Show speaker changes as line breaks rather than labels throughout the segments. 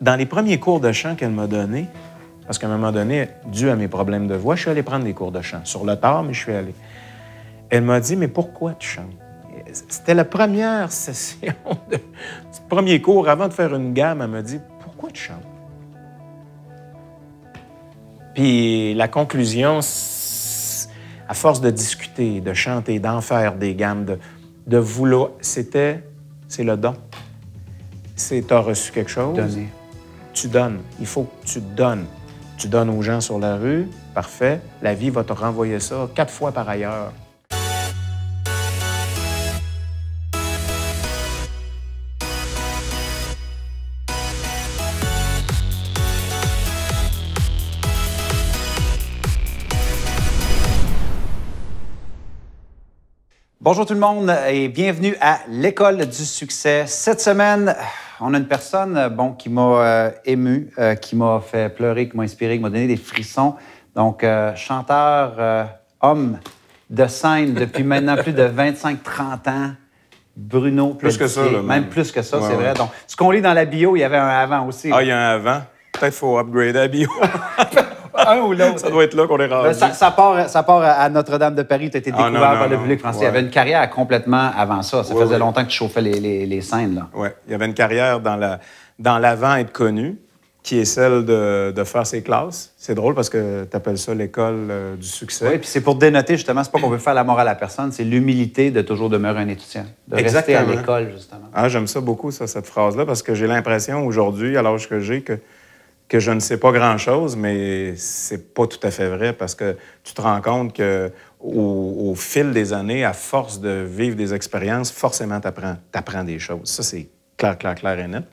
Dans les premiers cours de chant qu'elle m'a donnés, parce qu'à un moment donné, dû à mes problèmes de voix, je suis allé prendre des cours de chant. Sur le tard, mais je suis allé. Elle m'a dit, mais pourquoi tu chantes? C'était la première session, de, premier cours. Avant de faire une gamme, elle m'a dit, pourquoi tu chantes? Puis la conclusion, à force de discuter, de chanter, d'en faire des gammes, de, de vouloir, c'était, c'est le don. C'est, t'as reçu quelque chose tu donnes. Il faut que tu donnes. Tu donnes aux gens sur la rue, parfait. La vie va te renvoyer ça quatre fois par ailleurs.
Bonjour tout le monde et bienvenue à l'école du succès. Cette semaine, on a une personne euh, bon, qui m'a euh, ému, euh, qui m'a fait pleurer, qui m'a inspiré, qui m'a donné des frissons. Donc, chanteur, homme de scène depuis maintenant plus de 25-30 ans. Bruno Plus que ça, même. plus que ça, c'est vrai. Donc, ce qu'on lit dans la bio, il y avait un avant aussi. Ah, il y a
un avant? Peut-être faut upgrader la bio.
un ou Ça doit être là
qu'on est rendu. Ben,
ça, part, à Notre-Dame de Paris. Tu as été ah, découvert par le public français. Il y avait une carrière complètement avant
ça. Ça faisait longtemps que tu chauffais les, les, les scènes. Oui, il y avait une carrière dans l'avant être connu, qui est celle de, faire ses classes. C'est drôle parce que tu appelles ça l'école euh, du succès. Oui,
puis c'est pour dénoter justement, c'est pas qu'on veut faire la morale à la personne, c'est l'humilité de toujours demeurer un étudiant,
de rester à l'école justement. Ah, j'aime ça beaucoup ça cette phrase là parce que j'ai l'impression aujourd'hui à l'âge que j'ai que que je ne sais pas grand-chose, mais c'est pas tout à fait vrai parce que tu te rends compte que au, fil des années, à force de vivre des expériences, forcément, tu apprends, des choses. Ça, c'est clair, clair, clair et net.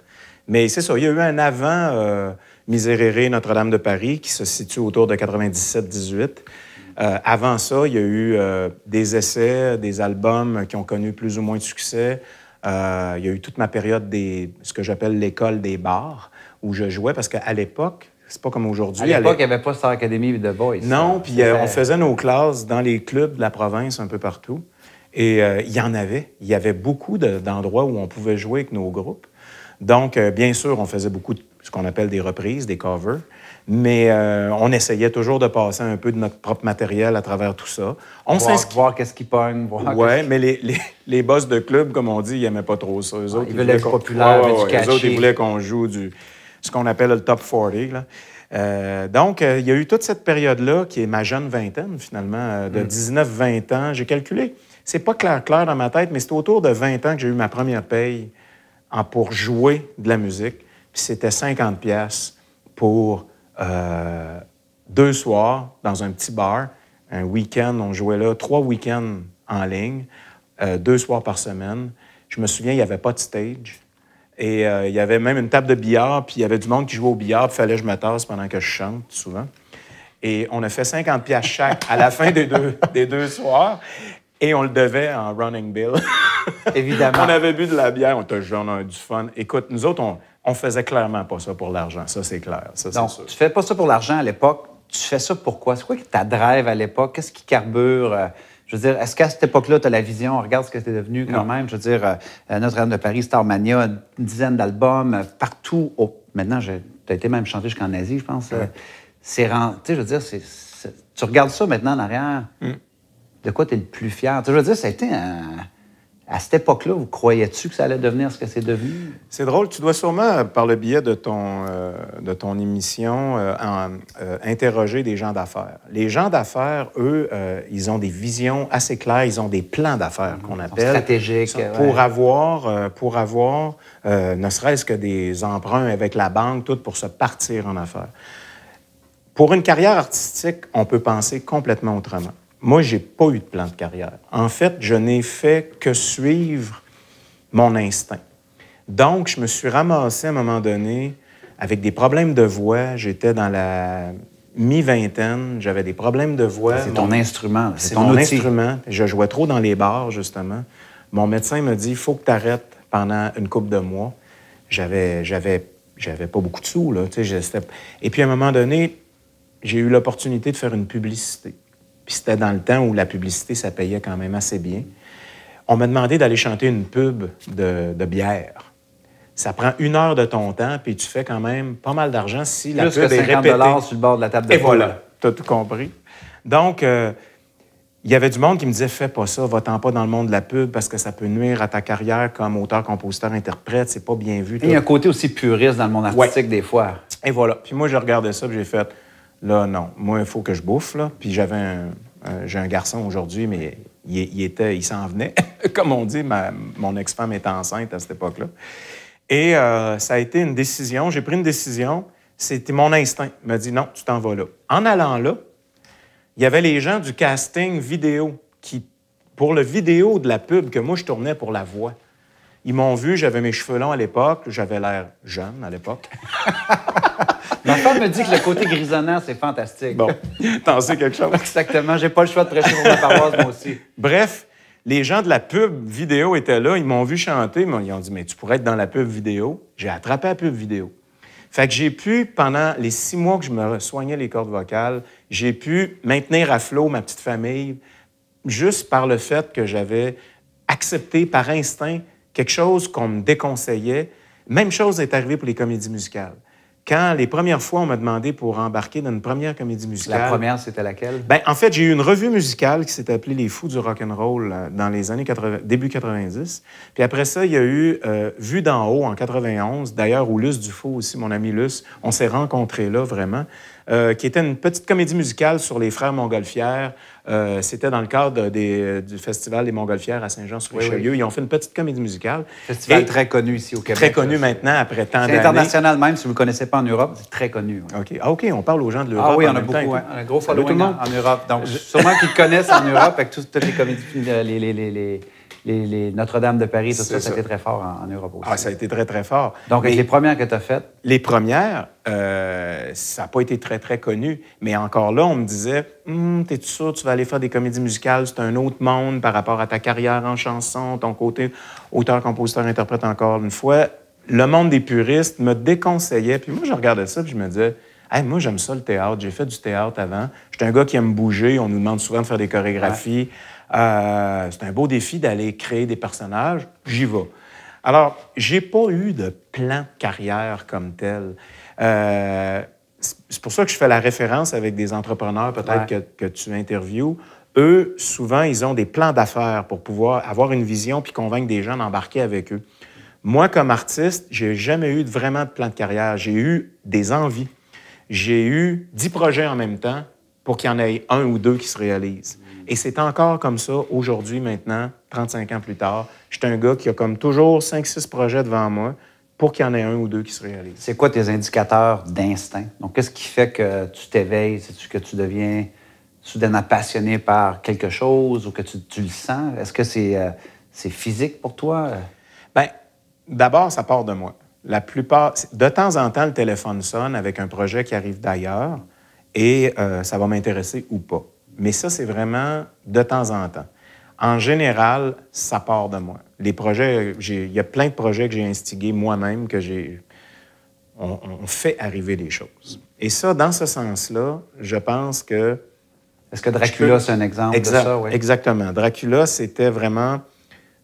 Mais c'est ça, il y a eu un avant euh, Notre-Dame de Paris qui se situe autour de 97-18. Euh, avant ça, il y a eu euh, des essais, des albums qui ont connu plus ou moins de succès. Euh, il y a eu toute ma période des ce que j'appelle l'école des bars où je jouais, parce qu'à l'époque, c'est pas comme aujourd'hui. À l'époque,
il n'y avait pas Star Academy de Voice. Non, puis euh, on faisait
nos classes dans les clubs de la province, un peu partout. Et euh, il y en avait. Il y avait beaucoup d'endroits où on pouvait jouer avec nos groupes. Donc, euh, bien sûr, on faisait beaucoup de ce qu'on appelle des reprises, des covers, mais on essayait toujours de passer un peu de notre propre matériel à travers tout ça. On Voir,
voir qu'est-ce qui pogne, Ouais, Oui,
mais les, les, les, boss de club, comme on dit, ils n'aimaient pas trop ça. Ah, autres, ils, voulaient, être populaires, autres, ils voulaient qu'on joue du, ce qu'on appelle le top 40. Euh, donc, euh, il y a eu toute cette période-là qui est ma jeune vingtaine, finalement, euh, de 19-20 mm. ans. J'ai calculé. C'est pas clair, clair dans ma tête, mais c'est autour de 20 ans que j'ai eu ma première paye en, pour jouer de la musique. Puis c'était 50 pièces pour deux soirs dans un petit bar. Un week-end, on jouait là trois week-ends en ligne, deux soirs par semaine. Je me souviens, il n'y avait pas de stage. Et euh, il y avait même une table de billard, puis il y avait du monde qui jouait au billard, puis fallait que je me tasse pendant que je chante, souvent. Et on a fait 50 pièces chaque à la fin des deux, soirs. Et on le devait en running bill. Évidemment. on avait bu de la bière, on joué, on a eu du fun. Écoute, nous autres, on, on faisait clairement pas ça pour l'argent. Ça, c'est clair. Ça, Donc, sûr. tu fais pas ça pour l'argent à l'époque. Tu fais ça pourquoi? C'est quoi ta drive
à l'époque? Qu'est-ce qui carbure? Euh, je veux dire, est-ce qu'à cette époque-là, tu as la vision, regarde ce que tu devenu quand même. Je veux dire, euh, Notre-Dame de Paris, Starmania, une dizaine d'albums, euh, partout. Au... Maintenant, tu as été même chanté jusqu'en Asie, je pense. Euh, c'est rend... je veux dire, c'est... tu regardes ça maintenant en arrière. Mm. De quoi tu es le plus fier? je veux dire, ça a été un à cette
époque-là, vous croyais-tu que ça allait devenir ce que c'est devenu? C'est drôle. Tu dois sûrement, par le biais de ton, euh, de ton émission, euh, euh, interroger des gens d'affaires. Les gens d'affaires, eux, ils ont des visions assez claires, ils ont des plans d'affaires qu'on appelle. Stratégiques. Pour avoir, pour avoir ne serait-ce que des emprunts avec la banque, tout pour se partir en affaires. Pour une carrière artistique, on peut penser complètement autrement. Moi, j'ai pas eu de plan de carrière. En fait, je n'ai fait que suivre mon instinct. Donc, je me suis ramassé à un moment donné avec des problèmes de voix. J'étais dans la mi-vingtaine, j'avais des problèmes de voix. C'est ton instrument, c'est ton outil. instrument. Je jouais trop dans les bars, justement. Mon médecin me dit, il faut que tu arrêtes pendant une couple de mois. J'avais, j'avais, j'avais pas beaucoup de sous, là. Et puis, à un moment donné, j'ai eu l'opportunité de faire une publicité. Puis c'était dans le temps où la publicité, ça payait quand même assez bien. On m'a demandé d'aller chanter une pub de, bière. Ça prend une heure de ton temps, puis tu fais quand même pas mal d'argent si la Plus pub que 50 sur le bord de la table de Et voilà, t'as tout compris. Donc, euh, il y avait du monde qui me disait Fais pas ça, va-t'en pas dans le monde de la pub parce que ça peut nuire à ta carrière comme auteur, compositeur, interprète, c'est pas bien vu. Il y a un côté aussi puriste dans le monde artistique des fois. Et voilà. Puis moi, je regardais ça, puis j'ai fait Là, non. Moi, il faut que je bouffe, Puis j'avais un, j'ai un garçon aujourd'hui, mais il, était, il s'en venait. Comme on dit, mon ex-femme était enceinte à cette époque-là. Et euh, ça a été une décision. J'ai pris une décision. C'était mon instinct. Il m'a dit non, tu t'en vas là. En allant là, il y avait les gens du casting vidéo qui, pour le vidéo de la pub que moi je tournais pour la voix, ils m'ont vu, j'avais mes cheveux longs à l'époque, j'avais l'air jeune à l'époque. Ma femme me dit que le côté grisonnant, c'est fantastique. Bon, t'en sais quelque chose.
Exactement. J'ai pas le choix de prêcher pour ma paroisse, moi aussi.
Bref, les gens de la pub vidéo étaient là. Ils m'ont vu chanter. Mais ils ont dit, mais tu pourrais être dans la pub vidéo. J'ai attrapé la pub vidéo. Fait que j'ai pu, pendant les six mois que je me soignais les cordes vocales, j'ai pu maintenir à flot ma petite famille juste par le fait que j'avais accepté par instinct quelque chose qu'on me déconseillait. Même chose est arrivé pour les comédies musicales quand les premières fois on m'a demandé pour embarquer dans une première comédie musicale. La première,
c'était laquelle
Ben en fait, j'ai eu une revue musicale qui s'est appelée Les Fous du rock'n'roll euh, » dans les années 80, début 90. Puis après ça, il y a eu euh, Vue d'en haut en 91. D'ailleurs, où Luce Dufaux aussi, mon ami Luce, on s'est rencontrés là vraiment. Euh, qui était une petite comédie musicale sur les frères Montgolfières. Euh, c'était dans le cadre du Festival des Montgolfières à Saint-Jean-sur-Richelieu. Ils ont fait une petite comédie musicale. Festival très connu ici au Québec. Très connu maintenant, après tant d'années. C'est international même, si vous ne
connaissez pas en Europe,
c'est très connu. OK. Ah, OK, on parle aux gens de l'Europe. Ah oui, on a beaucoup. un gros On tout un gros following en, Europe.
Donc, sûrement qu'ils connaissent en Europe avec toutes, toutes les comédies, les, les, les les, Notre-Dame
de Paris, tout ça, ça, a été très fort en, Europe aussi. Ah, ça a été très, très fort. Donc, les premières que tu as faites? Les premières, euh, ça n'a pas été très, très connu. Mais encore là, on me disait, hum, t'es-tu sûr, tu vas aller faire des comédies musicales, c'est un autre monde par rapport à ta carrière en chanson, ton côté auteur, compositeur, interprète encore une fois. Le monde des puristes me déconseillait. Puis moi, je regardais ça, puis je me disais, Hey, moi, j'aime ça le théâtre. J'ai fait du théâtre avant. J'étais un gars qui aime bouger. On nous demande souvent de faire des chorégraphies. Euh, c'est un beau défi d'aller créer des personnages. J'y vais. Alors, j'ai pas eu de plan de carrière comme tel. Euh, c'est pour ça que je fais la référence avec des entrepreneurs peut-être que, tu interviews. Eux, souvent, ils ont des plans d'affaires pour pouvoir avoir une vision puis convaincre des gens d'embarquer avec eux. Moi, comme artiste, j'ai jamais eu vraiment de plan de carrière. J'ai eu des envies. J'ai eu dix projets en même temps pour qu'il y en ait un ou deux qui se réalisent. Mm. Et c'est encore comme ça aujourd'hui, maintenant, 35 ans plus tard. Je un gars qui a comme toujours 5-6 projets devant moi pour qu'il y en ait un ou deux qui se réalisent. C'est quoi tes
indicateurs d'instinct? Donc, qu'est-ce qui fait que tu t'éveilles? C'est-tu que tu deviens soudainement passionné par quelque chose ou que tu, le sens? Est-ce que c'est euh, physique pour
toi? Bien, d'abord, ça part de moi. La plupart, de temps en temps, le téléphone sonne avec un projet qui arrive d'ailleurs et euh, ça va m'intéresser ou pas. Mais ça, c'est vraiment de temps en temps. En général, ça part de moi. Les projets, il y a plein de projets que j'ai instigés moi-même, que j'ai. On, fait arriver des choses. Et ça, dans ce sens-là, je pense que. Est-ce que Dracula, c'est un exemple de ça? Oui. Exactement. Dracula, c'était vraiment.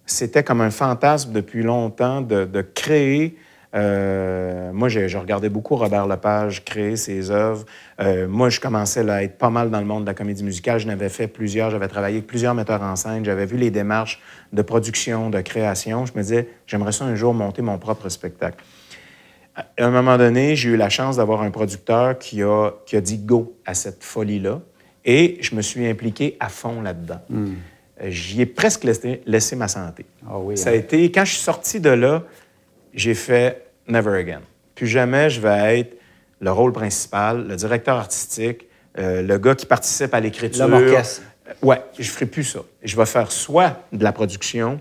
C'était comme un fantasme depuis longtemps de, de créer euh, moi, je, regardais beaucoup Robert Lepage créer ses œuvres. Euh, moi, je commençais à être pas mal dans le monde de la comédie musicale. Je n'avais fait plusieurs, j'avais travaillé avec plusieurs metteurs en scène, j'avais vu les démarches de production, de création. Je me disais, j'aimerais ça un jour monter mon propre spectacle. À un moment donné, j'ai eu la chance d'avoir un producteur qui a, qui a dit go à cette folie-là et je me suis impliqué à fond là-dedans. Hmm. Euh, j'y ai presque laissé, ma santé. Ah oui, Ça a hein. été, quand je suis sorti de là, j'ai fait Never Again. Plus jamais je vais être le rôle principal, le directeur artistique, euh, le gars qui participe à l'écriture. L'homme orchestre. Euh, ouais, je ferai plus ça. Je vais faire soit de la production,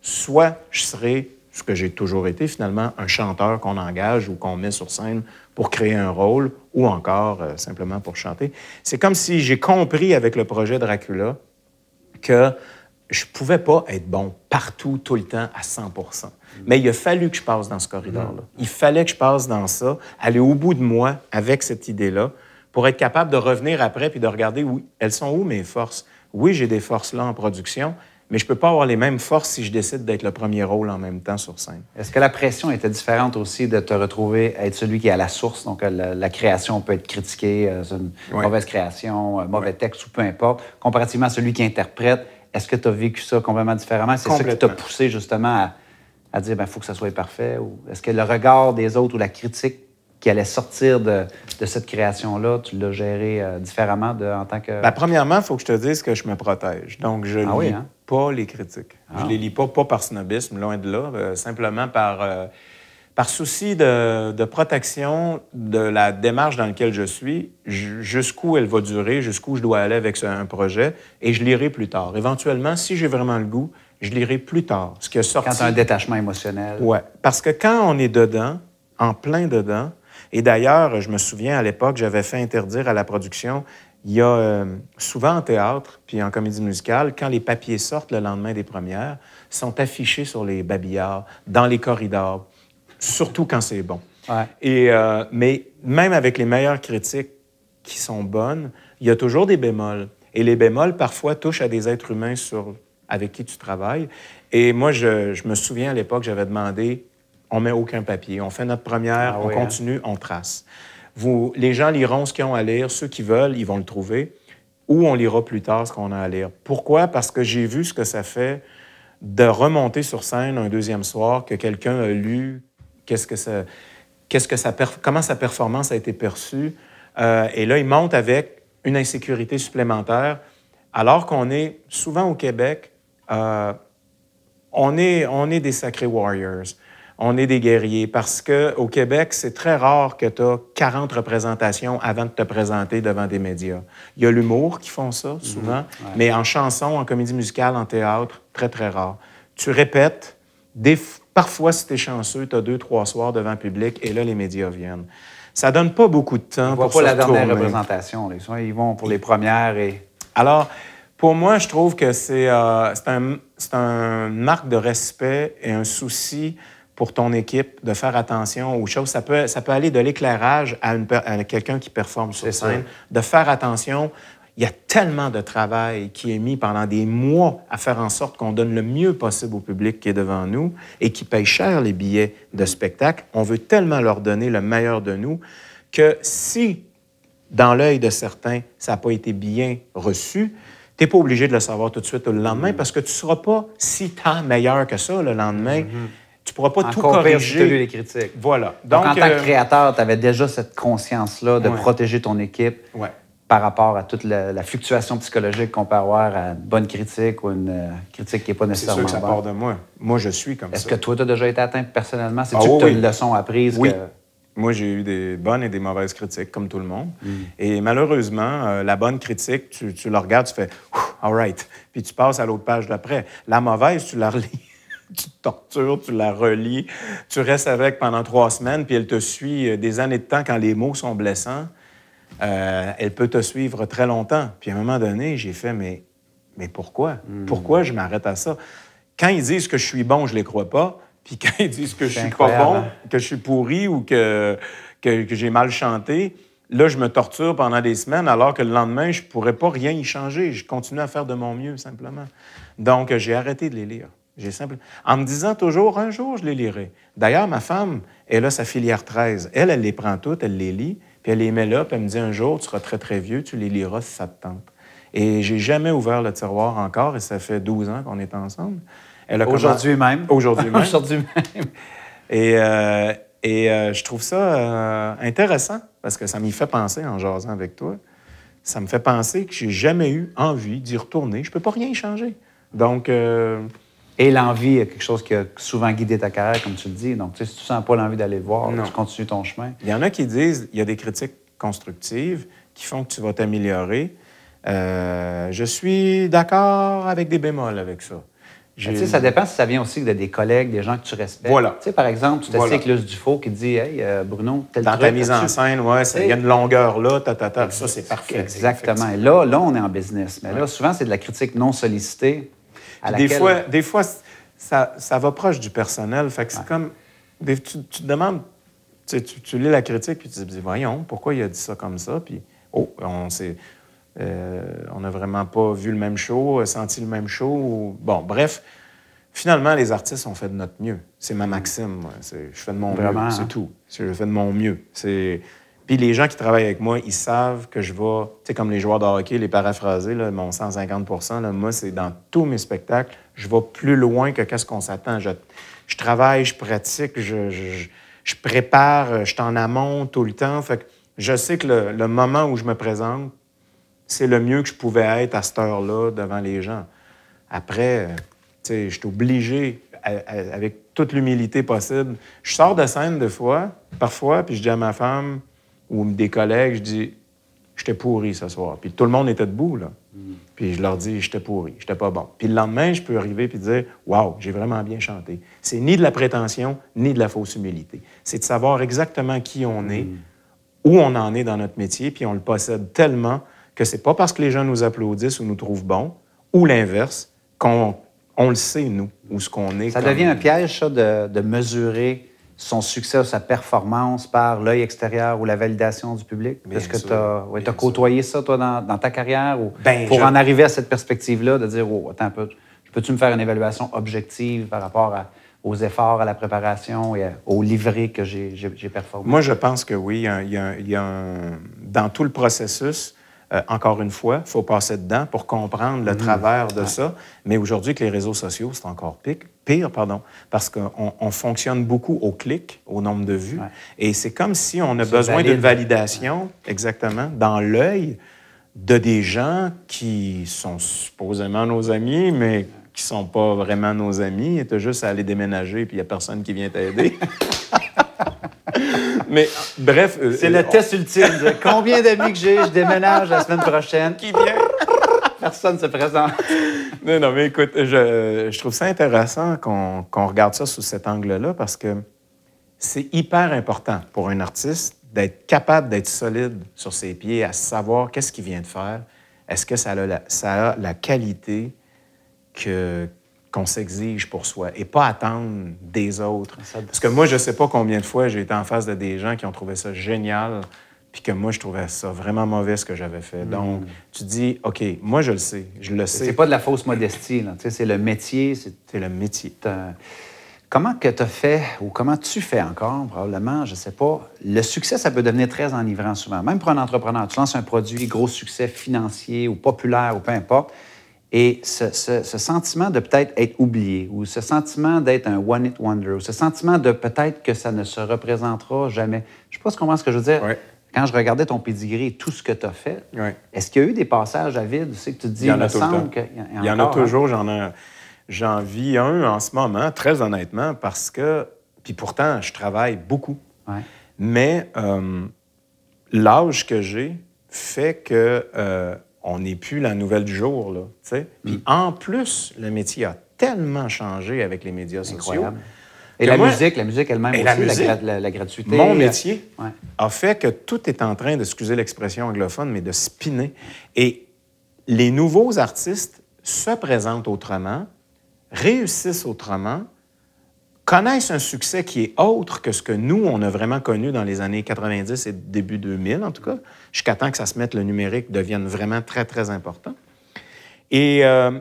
soit je serai ce que j'ai toujours été finalement, un chanteur qu'on engage ou qu'on met sur scène pour créer un rôle ou encore euh, simplement pour chanter. C'est comme si j'ai compris avec le projet Dracula que je ne pouvais pas être bon partout, tout le temps, à 100 Mais il a fallu que je passe dans ce corridor-là. Mm. Il fallait que je passe dans ça, aller au bout de moi avec cette idée-là, pour être capable de revenir après puis de regarder où elles sont où mes forces. Oui, j'ai des forces là en production, mais je ne peux pas avoir les mêmes forces si je décide d'être le premier rôle en même temps sur scène. Est-ce que la pression était différente aussi de te retrouver à être celui qui est à la
source? Donc, la, création peut être critiquée, euh, c'est une mauvaise création, un mauvais texte ou peu importe, comparativement à celui qui interprète, est-ce que tu as vécu ça complètement différemment? C'est ça qui t'a poussé justement à, dire, il ben, faut que ça soit parfait? Ou est-ce que le regard des autres ou la critique qui allait sortir de, cette création-là, tu l'as géré euh, différemment en tant que... Ben,
premièrement, il faut que je te dise que je me protège. Donc, je ne ah lis hein? pas les critiques. Je ah. les lis pas, pas par snobisme, loin de là, euh, simplement par... Euh, par souci de, protection de la démarche dans laquelle je suis, jusqu'où elle va durer, jusqu'où je dois aller avec un projet, et je lirai plus tard. Éventuellement, si j'ai vraiment le goût, je lirai plus tard ce qui Quand un détachement émotionnel. Oui, parce que quand on est dedans, en plein dedans, et d'ailleurs, je me souviens à l'époque, j'avais fait interdire à la production, il y a euh, souvent en théâtre, puis en comédie musicale, quand les papiers sortent le lendemain des premières, sont affichés sur les babillards, dans les corridors, surtout quand c'est bon. Et, euh, mais même avec les meilleures critiques qui sont bonnes, il y a toujours des bémols. Et les bémols, parfois, touchent à des êtres humains sur, avec qui tu travailles. Et moi, je, me souviens à l'époque, j'avais demandé on met aucun papier, on fait notre première, ah on hein. continue, on trace. Vous, les gens liront ce qu'ils ont à lire, ceux qui veulent, ils vont le trouver, ou on lira plus tard ce qu'on a à lire. Pourquoi? Parce que j'ai vu ce que ça fait de remonter sur scène un deuxième soir, que quelqu'un a lu qu'est-ce que ça, que comment sa performance a été perçue. Euh, et là, il monte avec une insécurité supplémentaire, alors qu'on est souvent au Québec, euh, on, est, on est des sacrés warriors, on est des guerriers, parce qu'au Québec, c'est très rare que tu as 40 représentations avant de te présenter devant des médias. Il y a l'humour qui font ça, mhm, souvent, mais en chanson, en comédie musicale, en théâtre, très, très rare. Tu répètes des, Parfois, si tu es chanceux, tu as deux, trois soirs devant le public et là, les médias viennent. Ça donne pas beaucoup de temps On pour voit pas la dernière représentation. Les soins, ils vont pour les premières et... Alors, pour moi, je trouve que c'est euh, un, un marque de respect et un souci pour ton équipe de faire attention aux choses. Ça peut, ça peut aller de l'éclairage à, quelqu'un qui performe sur scène, de faire attention il y a tellement de travail qui est mis pendant des mois à faire en sorte qu'on donne le mieux possible au public qui est devant nous et qui paye cher les billets de spectacle. On veut tellement leur donner le meilleur de nous que si, dans l'œil de certains, ça n'a pas été bien reçu, tu n'es pas obligé de le savoir tout de suite le lendemain mm-hmm. parce que tu ne seras pas si tant meilleur que ça le lendemain. Mm-hmm. tu pourras pas tout corriger. les
critiques. Voilà. Donc, en tant que euh,
créateur, tu avais déjà
cette conscience-là de protéger ton équipe par rapport à toute la, fluctuation psychologique qu'on peut avoir à une bonne critique ou une euh, critique qui n'est pas nécessairement. C'est sûr que ça part de moi. Moi, je suis comme ça. Est-ce que toi, tu as déjà été atteint personnellement? C'est-tu ah que tu as une leçon apprise? Oui. Que...
Moi, j'ai eu des bonnes et des mauvaises critiques, comme tout le monde. Hmm. Et malheureusement, euh, la bonne critique, tu, tu la regardes, tu fais All right. Puis tu passes à l'autre page d'après. La mauvaise, tu la relis tu te tortures, tu la relis, tu restes avec pendant trois semaines, puis elle te suit euh, des années de temps quand les mots sont blessants. Euh, elle peut te suivre très longtemps. Puis à un moment donné, j'ai fait, mais, pourquoi? Hmm. Pourquoi je m'arrête à ça? Quand ils disent que je suis bon, je ne les crois pas. Puis quand ils disent que je suis pas bon, hein? que je suis pourri ou que, j'ai mal chanté, là, je me torture pendant des semaines, alors que le lendemain, je ne pourrais pas rien y changer. Je continue à faire de mon mieux, simplement. Donc, euh, j'ai arrêté de les lire. J'ai simple... En me disant toujours, un jour, je les lirai. D'ailleurs, ma femme, elle a sa filière 13. Elle, elle les prend toutes, elle les lit. Puis elle les met là, puis elle me dit un jour, tu seras très, très vieux, tu les liras si ça te tente. Et j'ai jamais ouvert le tiroir encore, et ça fait 12 ans qu'on est ensemble. Aujourd'hui même. Aujourd'hui même. Aujourd'hui même. Et, euh, et euh, je trouve ça euh, intéressant, parce que ça m'y fait penser en jasant avec toi. Ça me fait penser que j'ai jamais eu envie d'y retourner. Je peux pas rien changer. Donc, et l'envie est quelque chose qui
a souvent guidé ta carrière, comme tu le dis. Donc, tu sais, si tu sens pas l'envie d'aller voir, tu continues ton chemin.
Il y en a qui disent, il y a des critiques constructives qui font que tu vas t'améliorer. Euh, je suis d'accord avec des bémols avec ça. Tu sais, ça dépend si
ça vient aussi de des
collègues, des gens que tu respectes. Voilà. Tu sais, par exemple, tu t'assieds voilà. avec Luce
Dufault qui dit Hey, euh, Bruno, tel Dans ta mise en scène, ouais, il y a une longueur là, ta, ça, c'est parfait. Exactement. Là, là, on est en business. Mais là, souvent, c'est de la critique non sollicitée
des fois, des fois ça, va proche du personnel. Fait que c'est comme. tu, te demandes. Tu, lis la critique, puis tu te dis voyons, pourquoi il a dit ça comme ça? Puis, oh, on s'est. Euh, on n'a vraiment pas vu le même show, euh, senti le même show. Bon, bref, finalement, les artistes ont fait de notre mieux. C'est ma maxime. Je fais de mon mieux, c'est tout. Je fais de mon mieux. C'est puis les gens qui travaillent avec moi, ils savent que je vais, tu sais, comme les joueurs de hockey, les paraphraser, là, mon 150 moi, c'est dans tous mes spectacles, je vais plus loin que qu'est-ce qu'on s'attend. Je, travaille, je pratique, je, prépare, je suis en amont tout le temps. Fait que je sais que le, moment où je me présente, c'est le mieux que je pouvais être à cette heure-là devant les gens. Après, tu sais, je suis obligé, avec toute l'humilité possible. Je sors de scène des fois, parfois, puis je dis à ma femme, ou des collègues, je dis J'étais pourri ce soir. Puis tout le monde était debout, là. Mm. Puis je leur dis J'étais pourri, j'étais pas bon. Puis le lendemain, je peux arriver puis dire Waouh, j'ai vraiment bien chanté. C'est ni de la prétention, ni de la fausse humilité. C'est de savoir exactement qui on est, mm. où on en est dans notre métier, puis on le possède tellement que c'est pas parce que les gens nous applaudissent ou nous trouvent bons, ou l'inverse, qu'on on le sait, nous, où ce qu'on est. Ça devient un
piège, ça, de, de mesurer son succès ou sa performance par l'œil extérieur ou la validation du public? Est-ce que tu as, côtoyé ça, toi, dans, ta carrière? Ben, pour en arriver à cette perspective-là, de dire, oh, attends peu, peux-tu me faire une évaluation objective par rapport aux efforts, à la préparation et au livret que j'ai performé? » Moi, je
pense que oui. Il y a, Dans tout le processus, euh, encore une fois, il faut passer dedans pour comprendre le mm-hmm. travers de ça. Mais aujourd'hui, que les réseaux sociaux, c'est encore pique pardon, parce qu'on fonctionne beaucoup au clic, au nombre de vues. Et c'est comme si on a besoin d'une validation, exactement, dans l'œil de des gens qui sont supposément nos amis, mais qui sont pas vraiment nos amis. Et tu as juste à aller déménager, puis il n'y a personne qui vient t'aider. Mais bref. Euh, c'est euh, le test ultime. combien d'amis que j'ai, je déménage la semaine prochaine. Qui vient?
Personne se présente
non, non, mais écoute, je, trouve ça intéressant qu'on regarde ça sous cet angle-là parce que c'est hyper important pour un artiste d'être capable d'être solide sur ses pieds, à savoir qu'est-ce qu'il vient de faire. Est-ce que ça a, la, qualité qu'on s'exige pour soi et pas attendre des autres. Parce que moi, je ne sais pas combien de fois j'ai été en face de des gens qui ont trouvé ça génial puis que moi, je trouvais ça vraiment mauvais ce que j'avais fait. Mm. Donc, tu dis, OK, moi, je le sais, je le sais. C'est pas de la fausse modestie, là. C'est le métier. C'est le métier.
Comment que tu as fait, ou comment tu fais encore, probablement, je sais pas, le succès, ça peut devenir très enivrant souvent. Même pour un entrepreneur, tu lances un produit, gros succès financier ou populaire ou peu importe, et ce, sentiment de peut-être être oublié, ou ce sentiment d'être un one-hit wonder, ou ce sentiment de peut-être que ça ne se représentera jamais. Je sais pas si tu comprends ce que je veux dire. Ouais. Quand je regardais ton pédigré tout ce que tu as fait, est-ce qu'il y a eu des passages à vide? Tu sais, que tu dis, il, y en a me semble en a hein? toujours.
J'en vis un en ce moment, très honnêtement, parce que. Puis pourtant, je travaille beaucoup. Mais euh, l'âge que j'ai fait que euh, on n'est plus la nouvelle du jour. Là, sais. Puis mm. en plus, le métier a tellement changé avec les médias Incroyable. Et la, musique, la musique elle-même aussi, la, gratuité. Mon euh, métier a fait que tout est en train de, excusez l'expression anglophone, mais de spinner. Et les nouveaux artistes se présentent autrement, réussissent autrement, connaissent un succès qui est autre que ce que nous, on a vraiment connu dans les années 90 et début 2000, en tout cas, jusqu'à temps que ça se mette, le numérique devienne vraiment très, très important. Et euh,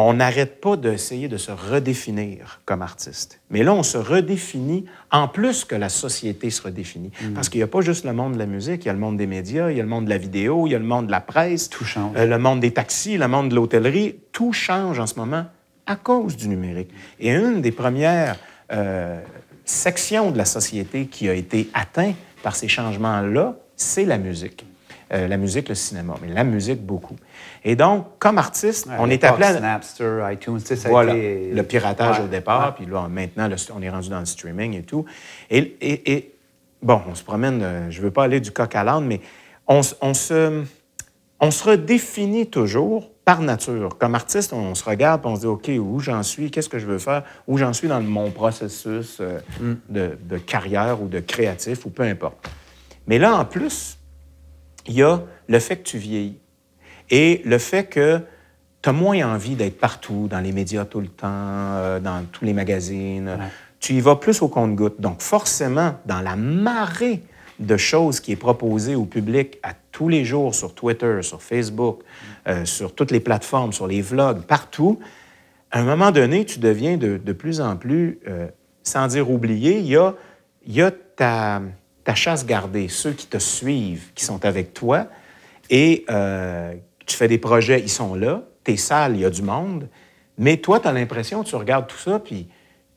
on n'arrête pas d'essayer de se redéfinir comme artiste. Mais là, on se redéfinit en plus que la société se redéfinit. Hmm. Parce qu'il n'y a pas juste le monde de la musique, il y a le monde des médias, il y a le monde de la vidéo, il y a le monde de la presse. Tout euh, le monde des taxis, le monde de l'hôtellerie. Tout change en ce moment à cause du numérique. Et une des premières euh, sections de la société qui a été atteinte par ces changements-là, c'est la musique. Euh, la musique, le cinéma, mais la musique beaucoup. Et donc, comme artiste, on est appelé à... Napster, iTunes, ça a le piratage au départ, puis là, maintenant, on est rendu dans le streaming et tout. Et, bon, on se promène, euh, je veux pas aller du coq à l'âne, mais on, se, on se redéfinit toujours par nature. Comme artiste, on, se regarde, on se dit, OK, où j'en suis, qu'est-ce que je veux faire, où j'en suis dans mon processus euh, mm. de carrière ou de créatif, ou peu importe. Mais là, en plus, il y a le fait que tu vieillis et le fait que tu as moins envie d'être partout, dans les médias tout le temps, euh, dans tous les magazines. Tu y vas plus au compte-goutte. Donc, forcément, dans la marée de choses qui est proposée au public à tous les jours sur Twitter, sur Facebook, euh, sur toutes les plateformes, sur les vlogs, partout, à un moment donné, tu deviens de, plus en plus, euh, sans dire oublié, il y a ta, ta chasse gardée, ceux qui te suivent, qui sont avec toi, et euh, tu fais des projets, ils sont là, tes sale, il y a du monde, mais toi, tu as l'impression, tu regardes tout ça, puis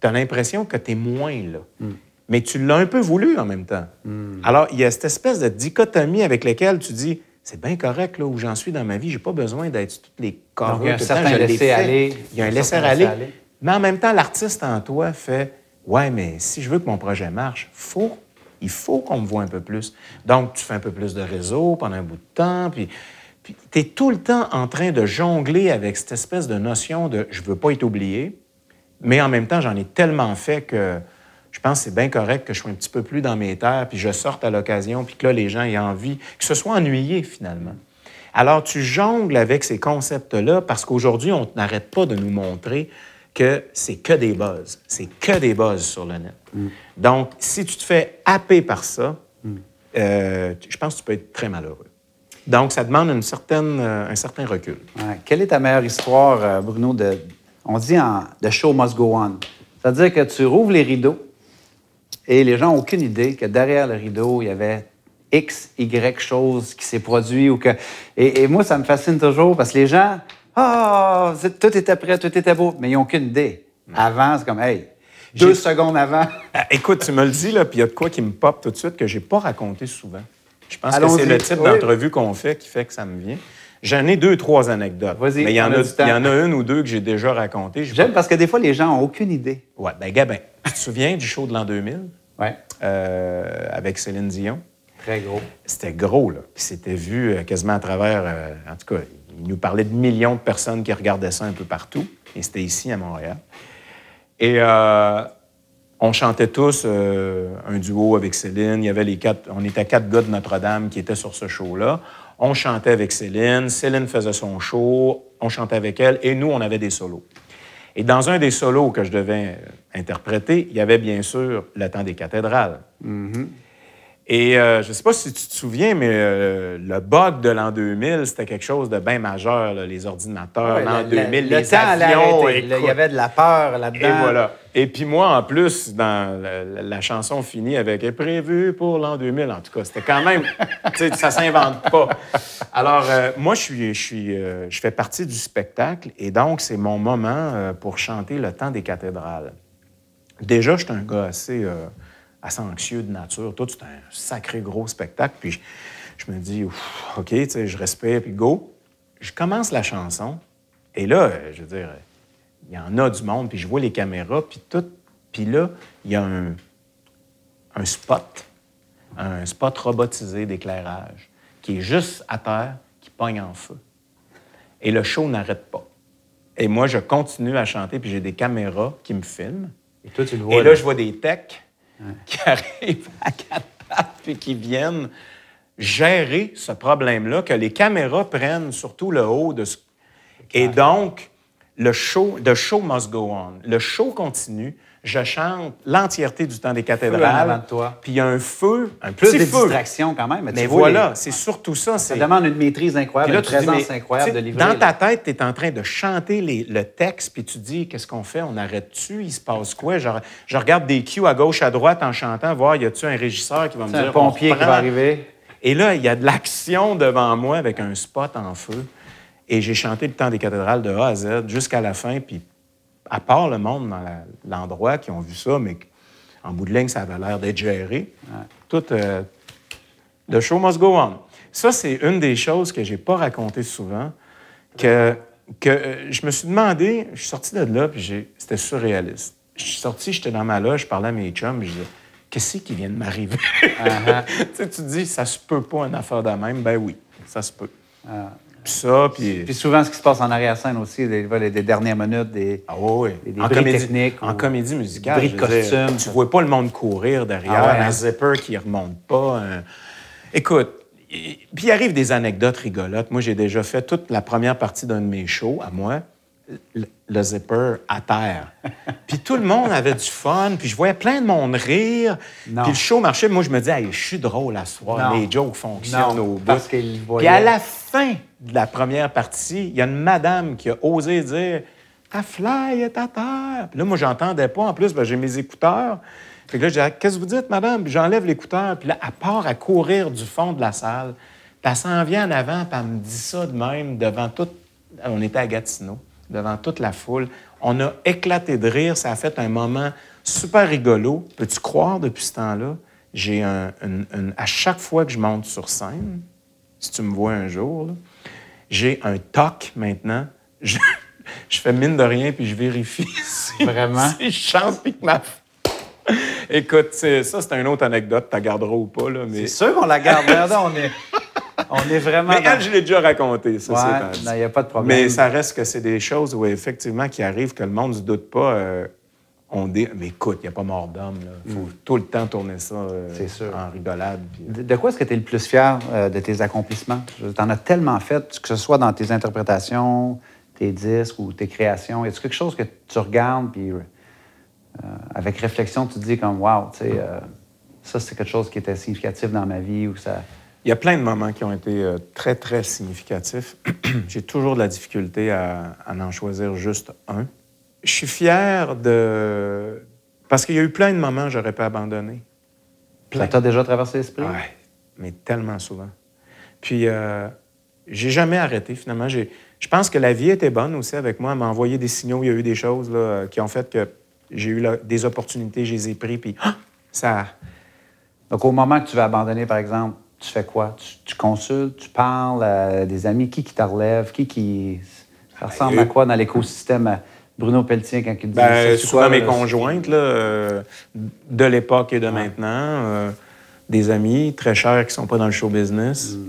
tu as l'impression que tu es moins là. Hmm. Mais tu l'as un peu voulu en même temps. Hmm. Alors, il y a cette espèce de dichotomie avec laquelle tu dis, c'est bien correct là où j'en suis dans ma vie, j'ai pas besoin d'être toutes les corps. Il y a un laisser-aller. Il y a un laisser-aller. mais en même temps, l'artiste en toi fait, ouais, mais si je veux que mon projet marche, faut il faut qu'on me voit un peu plus. Donc, tu fais un peu plus de réseau pendant un bout de temps, puis, tu es tout le temps en train de jongler avec cette espèce de notion de je veux pas être oublié, mais en même temps, j'en ai tellement fait que je pense que c'est bien correct que je sois un petit peu plus dans mes terres, puis je sorte à l'occasion, puis que là, les gens aient envie, que ce soit ennuyé finalement. Alors, tu jongles avec ces concepts-là parce qu'aujourd'hui, on n'arrête pas de nous montrer que c'est que des buzz. C'est que des buzz sur le net. Mm. Donc, si tu te fais happer par ça, mm. euh, je pense que tu peux être très malheureux. Donc, ça demande une certaine, euh, un certain recul.
Quelle est ta meilleure histoire, euh, Bruno, de, on dit en, The show must go on. C'est-à-dire que tu rouvres les rideaux et les gens n'ont aucune idée que derrière le rideau, il y avait X, Y chose qui s'est produit ou que... Et, et moi, ça me fascine toujours parce que les gens ah, tout était après, tout était beau. Mais ils n'ont aucune idée. Avant, c'est comme, hey,
deux secondes avant. Ah, écoute, tu me le dis, là, puis il y a de quoi qui me pop tout de suite que j'ai pas raconté souvent.
Je pense que c'est le type d'entrevue qu'on
fait qui fait que ça me vient. J'en ai deux, trois anecdotes. Mais il y, en a une ou deux que j'ai déjà racontées. J'aime
parce que des fois, les gens n'ont aucune idée.
Oui, ben Gabin, tu te souviens du show de l'an 2000? Ouais. Euh, avec Céline Dion. Très gros. C'était gros, là. Puis c'était vu euh, quasiment à travers, euh, en tout cas, il nous parlait de millions de personnes qui regardaient ça un peu partout. Et c'était ici, à Montréal. Et euh, on chantait tous euh, un duo avec Céline. y avait les quatre, on était quatre gars de Notre-Dame qui étaient sur ce show-là. On chantait avec Céline. Céline faisait son show. On chantait avec elle. Et nous, on avait des solos. Et dans un des solos que je devais interpréter, il y avait bien sûr le temps des cathédrales. Mm-hmm. Et euh, je ne sais pas si tu te souviens, mais euh, le bug de l'an 2000, c'était quelque chose de bien majeur, les ordinateurs, l'an 2000, les temps avions. Il y
avait de la peur là-dedans.
Et puis moi, en plus, dans la, chanson finie avec « est prévu pour l'an 2000 », en tout cas. C'était quand même... ça s'invente pas. Alors, euh, moi, je, je, suis, je fais partie du spectacle, et donc c'est mon moment pour chanter « Le temps des cathédrales ». Déjà, je suis un gars assez assez anxieux de nature. Tout, c'est un sacré gros spectacle. Puis je, me dis, OK, je respire, puis go. Je commence la chanson. Et là, euh, je veux dire, il y en a du monde, puis je vois les caméras, puis tout. Puis là, il y a un, spot, un spot robotisé d'éclairage qui est juste à terre, qui pogne en feu. Et le show n'arrête pas. Et moi, je continue à chanter, puis j'ai des caméras qui me filment. Et là. je vois des techs qui arrivent à quatre pattes puis qui viennent gérer ce problème-là, que les caméras prennent surtout le haut de ce... Et donc, le show, the show must go on. Le show continue je chante l'entièreté du temps des cathédrales. De toi. Puis il y a un feu, un plus de distraction quand même. Mais, voilà, c'est surtout ça. Ça demande une maîtrise incroyable, une présence incroyable de livrer. Dans ta tête, tu es en train de chanter le texte, puis tu dis qu'est-ce qu'on fait, on arrête-tu, il se passe quoi? Je, je, regarde des cues à gauche, à droite en chantant, voir, y a-tu un régisseur qui va me dire. un pompier qui va arriver. Et là, il y a de l'action devant moi avec un spot en feu. Et j'ai chanté le temps des cathédrales de A à Z jusqu'à la fin, puis à part le monde dans l'endroit qui ont vu ça, mais en bout de ligne, ça avait l'air d'être géré. Tout. le euh, show must go on. Ça, c'est une des choses que j'ai pas raconté souvent, que, que euh, je me suis demandé, je suis sorti de là, puis c'était surréaliste. Je suis sorti, j'étais dans ma loge, je parlais à mes chums, je disais, qu'est-ce qui vient de m'arriver? Uh-huh. tu te dis, ça se peut pas une affaire de même. Ben oui, ça se peut. Ah ça. Puis... souvent,
ce qui se passe en arrière-scène aussi, des dernières minutes, des, ah en comédie, techniques. En comédie musicale, des tu
vois pas le monde courir derrière, ah un hein. zipper qui remonte pas. Écoute, puis il arrive des anecdotes rigolotes. Moi, j'ai déjà fait toute la première partie d'un de mes shows, à moi, le, zipper à terre. puis tout le monde avait du fun, puis je voyais plein de monde rire. Puis le show marchait, moi, je me disais, je suis drôle à soir, les jokes fonctionnent au bout. puis à la fin de la première partie, il y a une madame qui a osé dire « Ta Fly est à terre! » Là, moi, j'entendais pas. En plus, ben, j'ai mes écouteurs. Fait là, je dis « ah, Qu'est-ce que vous dites, madame? » Puis j'enlève l'écouteur. Puis là, à part à courir du fond de la salle. Puis elle s'en vient en avant, puis me dit ça de même devant toute... On était à Gatineau, devant toute la foule. On a éclaté de rire. Ça a fait un moment super rigolo. Peux-tu croire, depuis ce temps-là, j'ai un, À chaque fois que je monte sur scène, si tu me vois un jour, là, j'ai un toc maintenant. Je, fais mine de rien, puis je vérifie si, Vraiment? si je chante, puis que ma Écoute, ça, c'est une autre anecdote, tu la garderas ou pas. Là, mais... C'est sûr qu'on la garde. on est, on est vraiment. Mais quand je l'ai déjà raconté, ça, c'est Non, il n'y a pas de problème. Mais ça reste que c'est des choses où, effectivement, qui arrivent que le monde ne se doute pas. Euh, on dit, mais écoute, il n'y a pas mort d'homme. Il faut mm. tout le temps tourner ça euh, en rigolade. Euh. de,
quoi est-ce que tu es le plus fier euh, de tes accomplissements? Tu en as tellement fait, que ce soit dans tes interprétations, tes disques ou tes créations. Est-ce quelque chose que tu regardes, puis avec réflexion, tu te dis comme, wow, tu sais, ça, c'est quelque chose qui était significatif dans ma vie
ou ça. Il y a plein de moments qui ont été très, très significatifs. J'ai toujours de la difficulté à, à en choisir juste un je suis fier de. Parce qu'il y a eu plein de moments où j'aurais pas abandonné.
Ça t'a déjà traversé
l'esprit? Oui, mais tellement souvent. Puis, euh, j'ai jamais arrêté, finalement. Je pense que la vie était bonne aussi avec moi. Elle m'a envoyé des signaux. Il y a eu des choses qui ont fait que j'ai eu des opportunités, je les ai prises, puis ah, ça. Donc, au moment que tu vas abandonner, par exemple,
tu fais quoi? Tu, tu consultes, tu parles à des amis, qui qui te relève, qui qui. Ça ben, ressemble à quoi dans l'écosystème Bruno Pelletier quand il dit ben, mes conjointes
là, euh, de l'époque et de maintenant, euh, des amis très chers qui sont pas dans le show business, mm.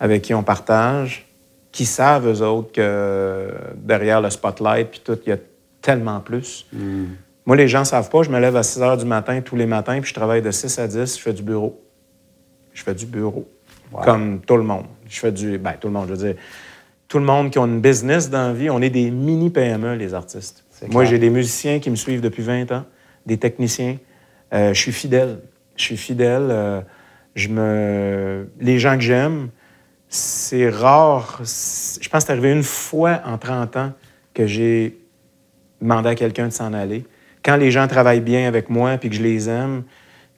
avec qui on partage, qui savent eux autres que derrière le spotlight puis tout, il y a tellement plus. Mm. Moi, les gens savent pas, je me lève à 6 h du matin tous les matins, puis je travaille de 6 à 10, je fais du bureau. Je fais du bureau. Comme tout le monde. Je fais du. Ben, tout le monde, je veux dire tout le monde qui a une business dans la vie, on est des mini PME, les artistes. Moi, j'ai des musiciens qui me suivent depuis 20 ans, des techniciens. Euh, je suis fidèle. Je suis fidèle. Euh, me... Les gens que j'aime, c'est rare. Je pense que c'est arrivé une fois en 30 ans que j'ai demandé à quelqu'un de s'en aller. Quand les gens travaillent bien avec moi puis que je les aime,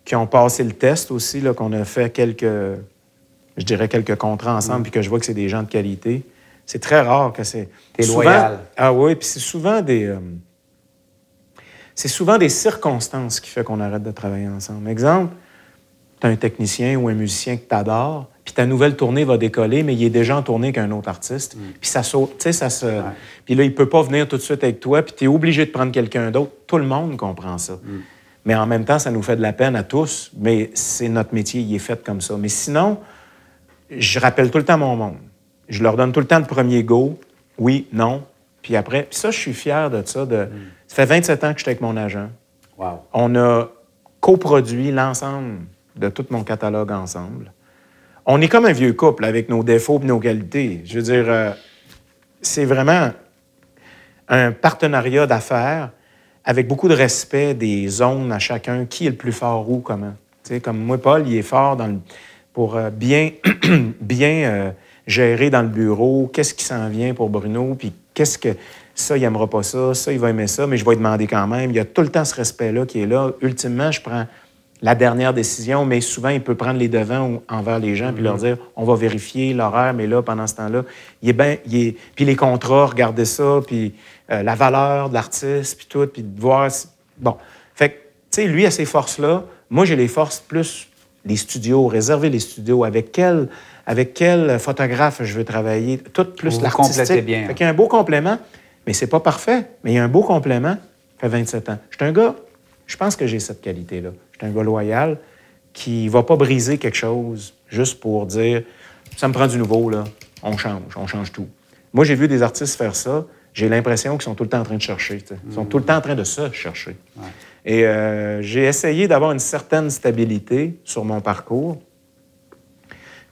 qui ont passé le test aussi, qu'on a fait quelques, je dirais, quelques contrats ensemble, mm. puis que je vois que c'est des gens de qualité, c'est très rare que c'est. T'es souvent... loyal. Ah oui, puis c'est souvent des. Euh, c'est souvent des circonstances qui font qu'on arrête de travailler ensemble. Exemple, t'as un technicien ou un musicien que t'adores, puis ta nouvelle tournée va décoller, mais il est déjà en tournée qu'un autre artiste. Mm. Puis ça saute, tu sais, ça se. Puis là, il peut pas venir tout de suite avec toi, puis t'es obligé de prendre quelqu'un d'autre. Tout le monde comprend ça. Mm. Mais en même temps, ça nous fait de la peine à tous, mais c'est notre métier, il est fait comme ça. Mais sinon, je rappelle tout le temps mon monde je leur donne tout le temps le premier go, oui, non, puis après. Puis ça, je suis fier de ça. Hmm. Ça fait 27 ans que j'étais avec mon agent. On a coproduit l'ensemble de tout mon catalogue ensemble. On est comme un vieux couple avec nos défauts et nos qualités. Je veux dire, euh, c'est vraiment un partenariat d'affaires avec beaucoup de respect des zones à chacun, qui est le plus fort où, comment. Tu comme moi, Paul, il est fort dans pour euh, bien, bien euh, gérer dans le bureau qu'est-ce qui s'en vient pour Bruno, puis qu'est-ce que ça, il n'aimera pas ça, ça, il va aimer ça, mais je vais lui demander quand même. Il y a tout le temps ce respect-là qui est là. Ultimement, je prends la dernière décision, mais souvent, il peut prendre les devants envers les gens, puis leur mhm. dire, on va vérifier l'horaire, mais là, pendant ce temps-là, il est bien... Puis les contrats, regardez ça, puis euh, la valeur de l'artiste, puis tout, puis de voir... Bon. Fait que, tu sais, lui, a ses forces-là. Moi, j'ai les forces plus les studios, réserver les studios, avec quel, avec quel photographe je veux travailler, tout plus l'artistique. bien. Hein. il y a un beau complément, mais c'est pas parfait, mais il y a un beau complément fait 27 ans. Je suis un gars, je pense que j'ai cette qualité-là. Je suis un gars loyal qui va pas briser quelque chose juste pour dire ça me prend du nouveau, là, on change, on change tout. Moi, j'ai vu des artistes faire ça, j'ai l'impression qu'ils sont tout le temps en train de chercher. Ils sont mm. tout le temps en train de se chercher. Et euh, j'ai essayé d'avoir une certaine stabilité sur mon parcours.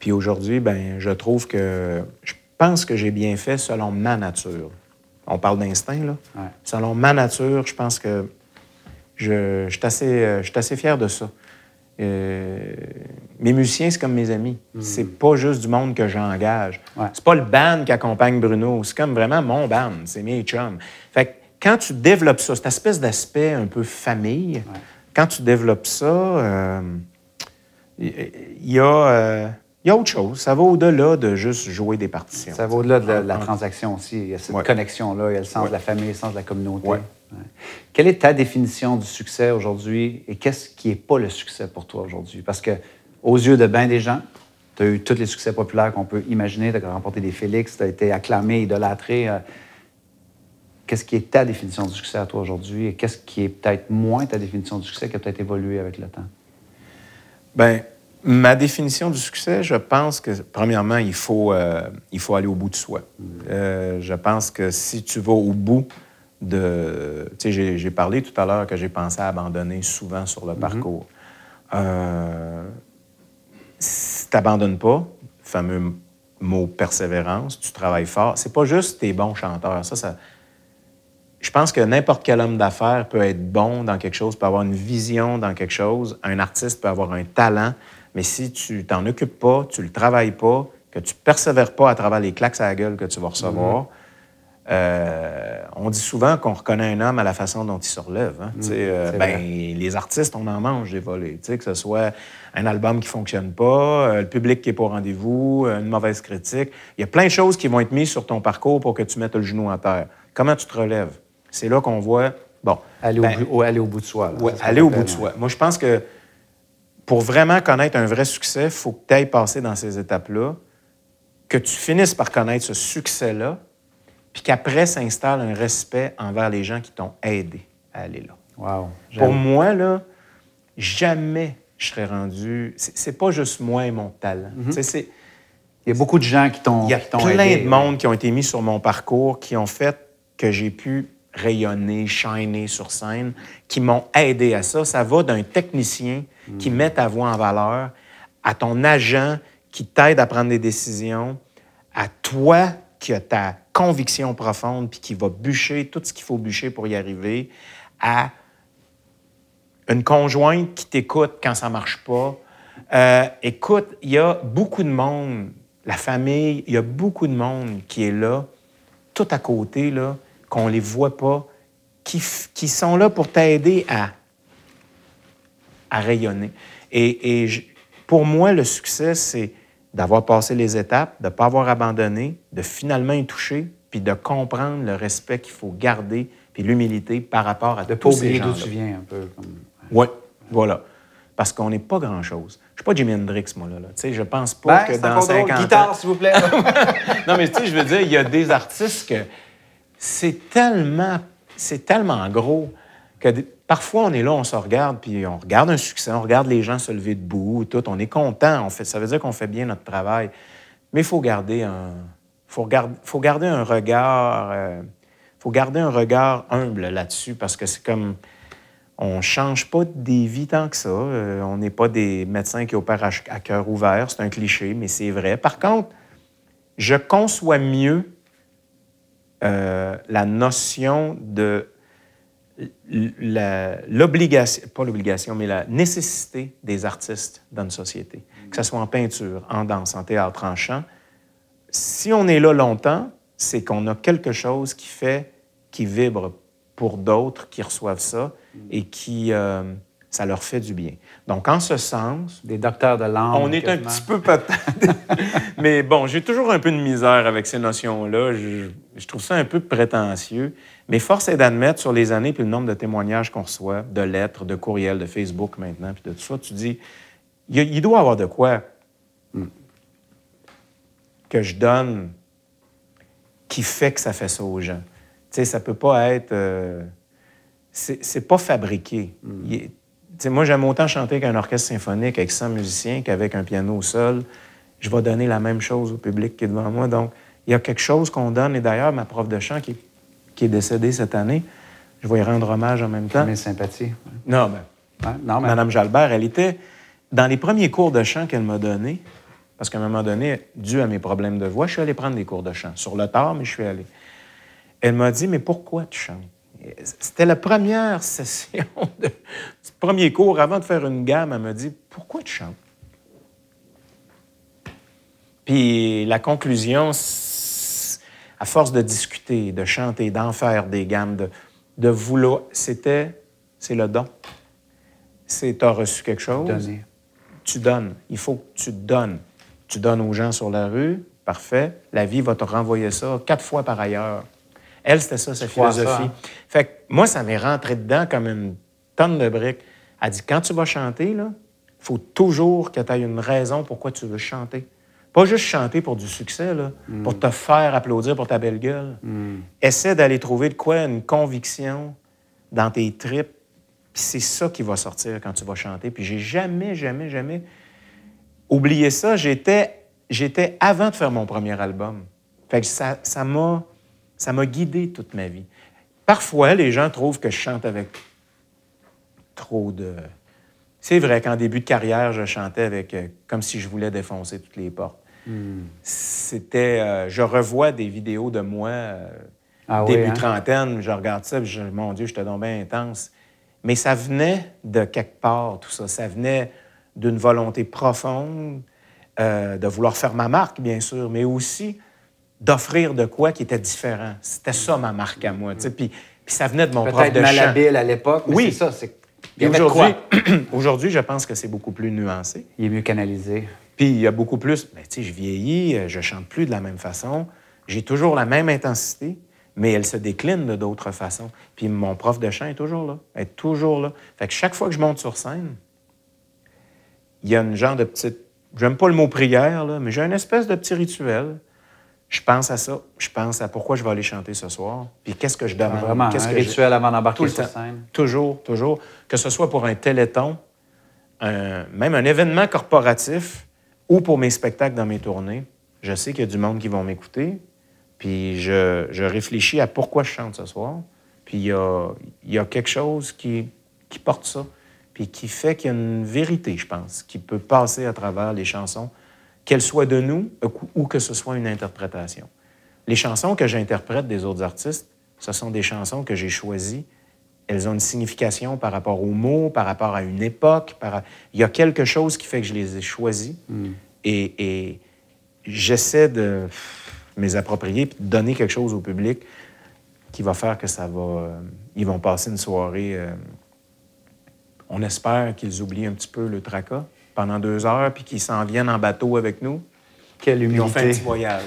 Puis aujourd'hui, ben, je trouve que je pense que j'ai bien fait selon ma nature. On parle d'instinct, là. Selon ma nature, je pense que je, euh, suis, assez, fier de ça. Euh, mes musiciens, c'est comme mes amis. Mm. C'est pas juste du monde que j'engage. C'est pas le band qui accompagne Bruno. C'est comme vraiment mon band. C'est mes chums. Fait que quand tu développes ça, cette espèce d'aspect un peu famille, quand tu développes ça, il euh, euh, y, a autre chose. Ça va au-delà de juste jouer des partitions. Ça va au-delà de la, ah, ah. transaction aussi.
Il y a cette connexion-là. Il y a le sens de la famille, le sens de la communauté. Quelle est ta définition du succès aujourd'hui et qu'est-ce qui n'est pas le succès pour toi aujourd'hui? Parce que, aux yeux de bien des gens, tu as eu tous les succès populaires qu'on peut imaginer. Tu as remporté des Félix, tu as été acclamé, idolâtré. Euh, qu'est-ce qui est ta définition du succès à toi aujourd'hui et qu'est-ce qui est peut-être moins
ta définition du succès qui a peut-être évolué avec le temps? Bien, ma définition du succès, je pense que, premièrement, il faut, euh, il faut aller au bout de soi. Mm. Euh, je pense que si tu vas au bout de. Tu sais, j'ai parlé tout à l'heure que j'ai pensé à abandonner souvent sur le mm-hmm. parcours. Euh, si tu n'abandonnes pas, fameux mot persévérance, tu travailles fort, c'est pas juste tes bons chanteurs. Ça, ça je pense que n'importe quel homme d'affaires peut être bon dans quelque chose, peut avoir une vision dans quelque chose. Un artiste peut avoir un talent, mais si tu t'en occupes pas, tu le travailles pas, que tu persévères pas à travers les claques à la gueule que tu vas recevoir, mhm. euh, on dit souvent qu'on reconnaît un homme à la façon dont il se relève. Hein. Mhm. Euh, ben, les artistes, on en mange des volets. que ce soit un album qui fonctionne pas, euh, le public qui est pas au rendez-vous, une mauvaise critique. Il y a plein de choses qui vont être mises sur ton parcours pour que tu mettes le genou en terre. Comment tu te relèves? c'est là qu'on voit. Bon. Aller, au, ben, bout de soi. aller au bout de hein. soi. Moi, je pense que pour vraiment connaître un vrai succès, il faut que tu ailles passer dans ces étapes-là, que tu finisses par connaître ce succès-là, puis qu'après s'installe un respect envers les gens qui t'ont aidé à aller là. Wow. Pour moi, là, jamais je serais rendu. C'est pas juste moi et mon talent. Mm-hmm. Il y a beaucoup de gens qui t'ont. Il y a plein de monde qui ont été mis sur mon parcours, qui ont fait que j'ai pu rayonner, shiner sur scène, qui m'ont aidé à ça. Ça va d'un technicien qui mm. met ta voix en valeur, à ton agent qui t'aide à prendre des décisions, à toi qui as ta conviction profonde puis qui va bûcher tout ce qu'il faut bûcher pour y arriver, à une conjointe qui t'écoute quand ça marche pas. Euh, écoute, il y a beaucoup de monde, la famille, il y a beaucoup de monde qui est là, tout à côté, là, qu'on ne les voit pas, qui, sont là pour t'aider à, à rayonner. Et, pour moi, le succès, c'est d'avoir passé les étapes, de ne pas avoir abandonné, de finalement y toucher, puis de comprendre le respect qu'il faut garder, puis l'humilité par rapport à de tous ces gens De pas d'où tu viens un peu. Comme... Oui, voilà. Parce qu'on n'est pas grand-chose. Je suis pas Jimi Hendrix, moi, là. là. Tu sais, je pense pas ben, que dans Guitare, s'il
vous plaît.
non, mais tu sais, je veux dire, il y a des artistes que c'est tellement, gros que parfois on est là, on se regarde, puis on regarde un succès, on regarde les gens se lever debout, tout, on est content, on fait, ça veut dire qu'on fait bien notre travail. Mais il faut garder un, regard, euh, faut garder un regard humble là-dessus parce que c'est comme on change pas des vies tant que ça. Euh, on n'est pas des médecins qui opèrent à cœur ouvert, c'est un cliché, mais c'est vrai. Par contre, je conçois mieux euh, la notion de l'obligation, pas l'obligation, mais la nécessité des artistes dans une société, que ce soit en peinture, en danse, en théâtre, en chant. Si on est là longtemps, c'est qu'on a quelque chose qui fait, qui vibre pour d'autres qui reçoivent ça et qui, euh, ça leur fait du bien. Donc, en ce sens... Des docteurs de langue. On est un petit peu mais bon, j'ai toujours un peu de misère avec ces notions-là. Je, trouve ça un peu prétentieux. Mais force est d'admettre, sur les années, puis le nombre de témoignages qu'on reçoit, de lettres, de courriels, de Facebook maintenant, puis de tout ça, tu dis, il, doit y avoir de quoi hmm. que je donne qui fait que ça fait ça aux gens. Tu sais, ça peut pas être... Euh, c'est pas fabriqué. Hmm moi, j'aime autant chanter qu'un orchestre symphonique avec 100 musiciens qu'avec un piano au sol. Je vais donner la même chose au public qui est devant moi. Donc, il y a quelque chose qu'on donne. Et d'ailleurs, ma prof de chant qui, est décédée cette année, je vais y rendre hommage en même temps. Mes sympathies. Non, mais... Madame Jalbert, elle était dans les premiers cours de chant qu'elle m'a donnés, parce qu'à un moment donné, dû à mes problèmes de voix, je suis allé prendre des cours de chant. Sur le tard, mais je suis allé. Elle m'a dit, mais pourquoi tu chantes? C'était la première session de, premier cours. Avant de faire une gamme, elle me dit Pourquoi tu chantes Puis la conclusion, à force de discuter, de chanter, d'en faire des gammes, de, vouloir, c'était c'est le don. C'est tu as reçu quelque chose. Tu donnes. Il faut que tu donnes. Tu donnes aux gens sur la rue, parfait. La vie va te renvoyer ça quatre fois par ailleurs. Elle, c'était ça, sa philosophie. Fait que moi, ça m'est rentré dedans comme une tonne de briques. Elle dit, quand tu vas chanter, là, faut toujours que tu aies une raison pourquoi tu veux chanter. Pas juste chanter pour du succès, là, mm. pour te faire applaudir pour ta belle gueule. Mm. Essaie d'aller trouver de quoi une conviction dans tes tripes. C'est ça qui va sortir quand tu vas chanter. Puis j'ai jamais, jamais, jamais oublié ça. J'étais, j'étais avant de faire mon premier album. Fait que ça, ça m'a ça m'a guidé toute ma vie. Parfois, les gens trouvent que je chante avec trop de... C'est vrai qu'en début de carrière, je chantais avec euh, comme si je voulais défoncer toutes les portes. Hmm. C'était... Euh, je revois des vidéos de moi euh, ah début hein? trentaine, je regarde ça, je, mon Dieu, j'étais donc bien intense. Mais ça venait de quelque part, tout ça. Ça venait d'une volonté profonde de vouloir faire ma marque, bien sûr, mais aussi d'offrir de quoi qui était différent. C'était ça ma marque à moi. Mm. Puis, ça venait de mon prof de chant. malhabile à l'époque, oui. c'est ça. aujourd'hui, aujourd'hui, je pense que c'est beaucoup plus nuancé. Il est mieux canalisé. Puis il y a beaucoup plus. Mais ben, tu sais, je vieillis, euh, je chante plus de la même façon. J'ai toujours la même intensité, mais elle se décline de d'autres façons. Puis mon prof de chant est toujours là. Elle est toujours là. Fait chaque fois que je monte sur scène, il y a une genre de petite. J'aime pas le mot prière, mais j'ai une espèce de petit rituel je pense à ça, je pense à pourquoi je vais aller chanter ce soir, puis qu'est-ce que je demande. Ah, vraiment, qu'est-ce hein, rituel avant d'embarquer sur scène. Toujours, toujours. Que ce soit pour un téléthon, même un événement corporatif ou pour mes spectacles dans mes tournées, je sais qu'il y a du monde qui vont m'écouter, puis je... réfléchis à pourquoi je chante ce soir, puis il y a, quelque chose qui, qui porte ça, puis qui fait qu'il y a une vérité, je pense, qui peut passer à travers les chansons qu'elles soient de nous ou que ce soit une interprétation. Les chansons que j'interprète des autres artistes, ce sont des chansons que j'ai choisies. Elles ont une signification par rapport aux mots, par rapport à une époque. Par... Il y a quelque chose qui fait que je les ai choisies. Mm. Et, j'essaie de mes approprier et de donner quelque chose au public qui va faire que ça va... Euh, ils vont passer une soirée... Euh, on espère qu'ils oublient un petit peu le tracas pendant deux heures, puis qu'ils s'en viennent en bateau avec nous. Quelle humilité. on fait ce voyage.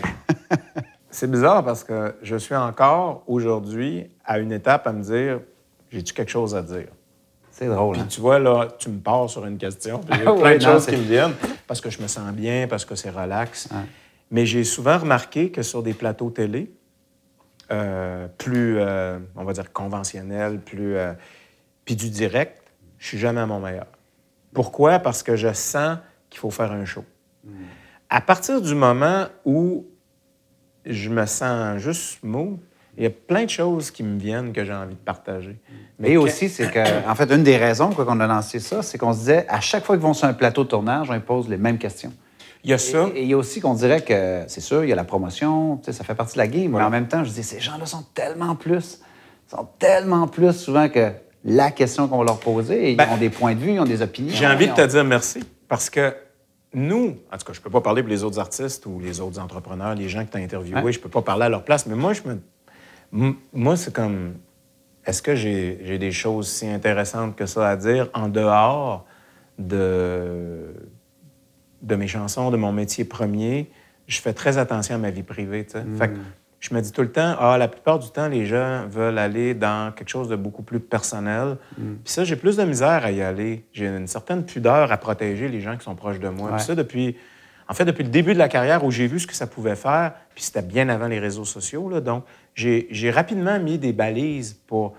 c'est bizarre parce que je suis encore aujourd'hui à une étape à me dire j'ai-tu quelque chose à dire? C'est drôle. Hein? tu vois, là, tu me pars sur une question. Puis il y a plein de choses qui me viennent parce que je me sens bien, parce que c'est relax. Mais j'ai souvent remarqué que sur des plateaux télé, euh, plus, euh, on va dire, conventionnels, plus. Euh, puis du direct, je suis jamais à mon meilleur. Pourquoi? Parce que je sens qu'il faut faire un show. À partir du moment où je me sens juste mou, il y a plein de choses qui me viennent que j'ai envie de partager. Mais aussi, c'est que, en fait, une des
raisons qu'on a lancé ça, c'est qu'on se disait, à chaque fois qu'ils vont sur un plateau de tournage, on pose les mêmes questions. Il y a ça. Et, il y a aussi qu'on dirait que, c'est sûr, il y a la promotion, ça fait partie de la game, mais en même temps, je dis, ces gens-là sont tellement plus, sont tellement plus souvent que la question qu'on va leur poser. Ils ben, ont des points de vue, ils ont des opinions. J'ai envie de te dire
merci parce que nous, en tout cas, je ne peux pas parler pour les autres artistes ou les autres entrepreneurs, les gens que tu as interviewés, je ne peux pas parler à leur place, mais moi, je me. Moi, c'est comme. Est-ce que j'ai des choses si intéressantes que ça à dire en dehors de, de mes chansons, de mon métier premier? Je fais très attention à ma vie privée. tu hmm. Fait je me dis tout le temps, ah, la plupart du temps, les gens veulent aller dans quelque chose de beaucoup plus personnel. Mm. Puis ça, j'ai plus de misère à y aller. J'ai une certaine pudeur à protéger les gens qui sont proches de moi. Puis ça, depuis, en fait, depuis le début de la carrière où j'ai vu ce que ça pouvait faire, puis c'était bien avant les réseaux sociaux, là, donc j'ai rapidement mis des balises pour...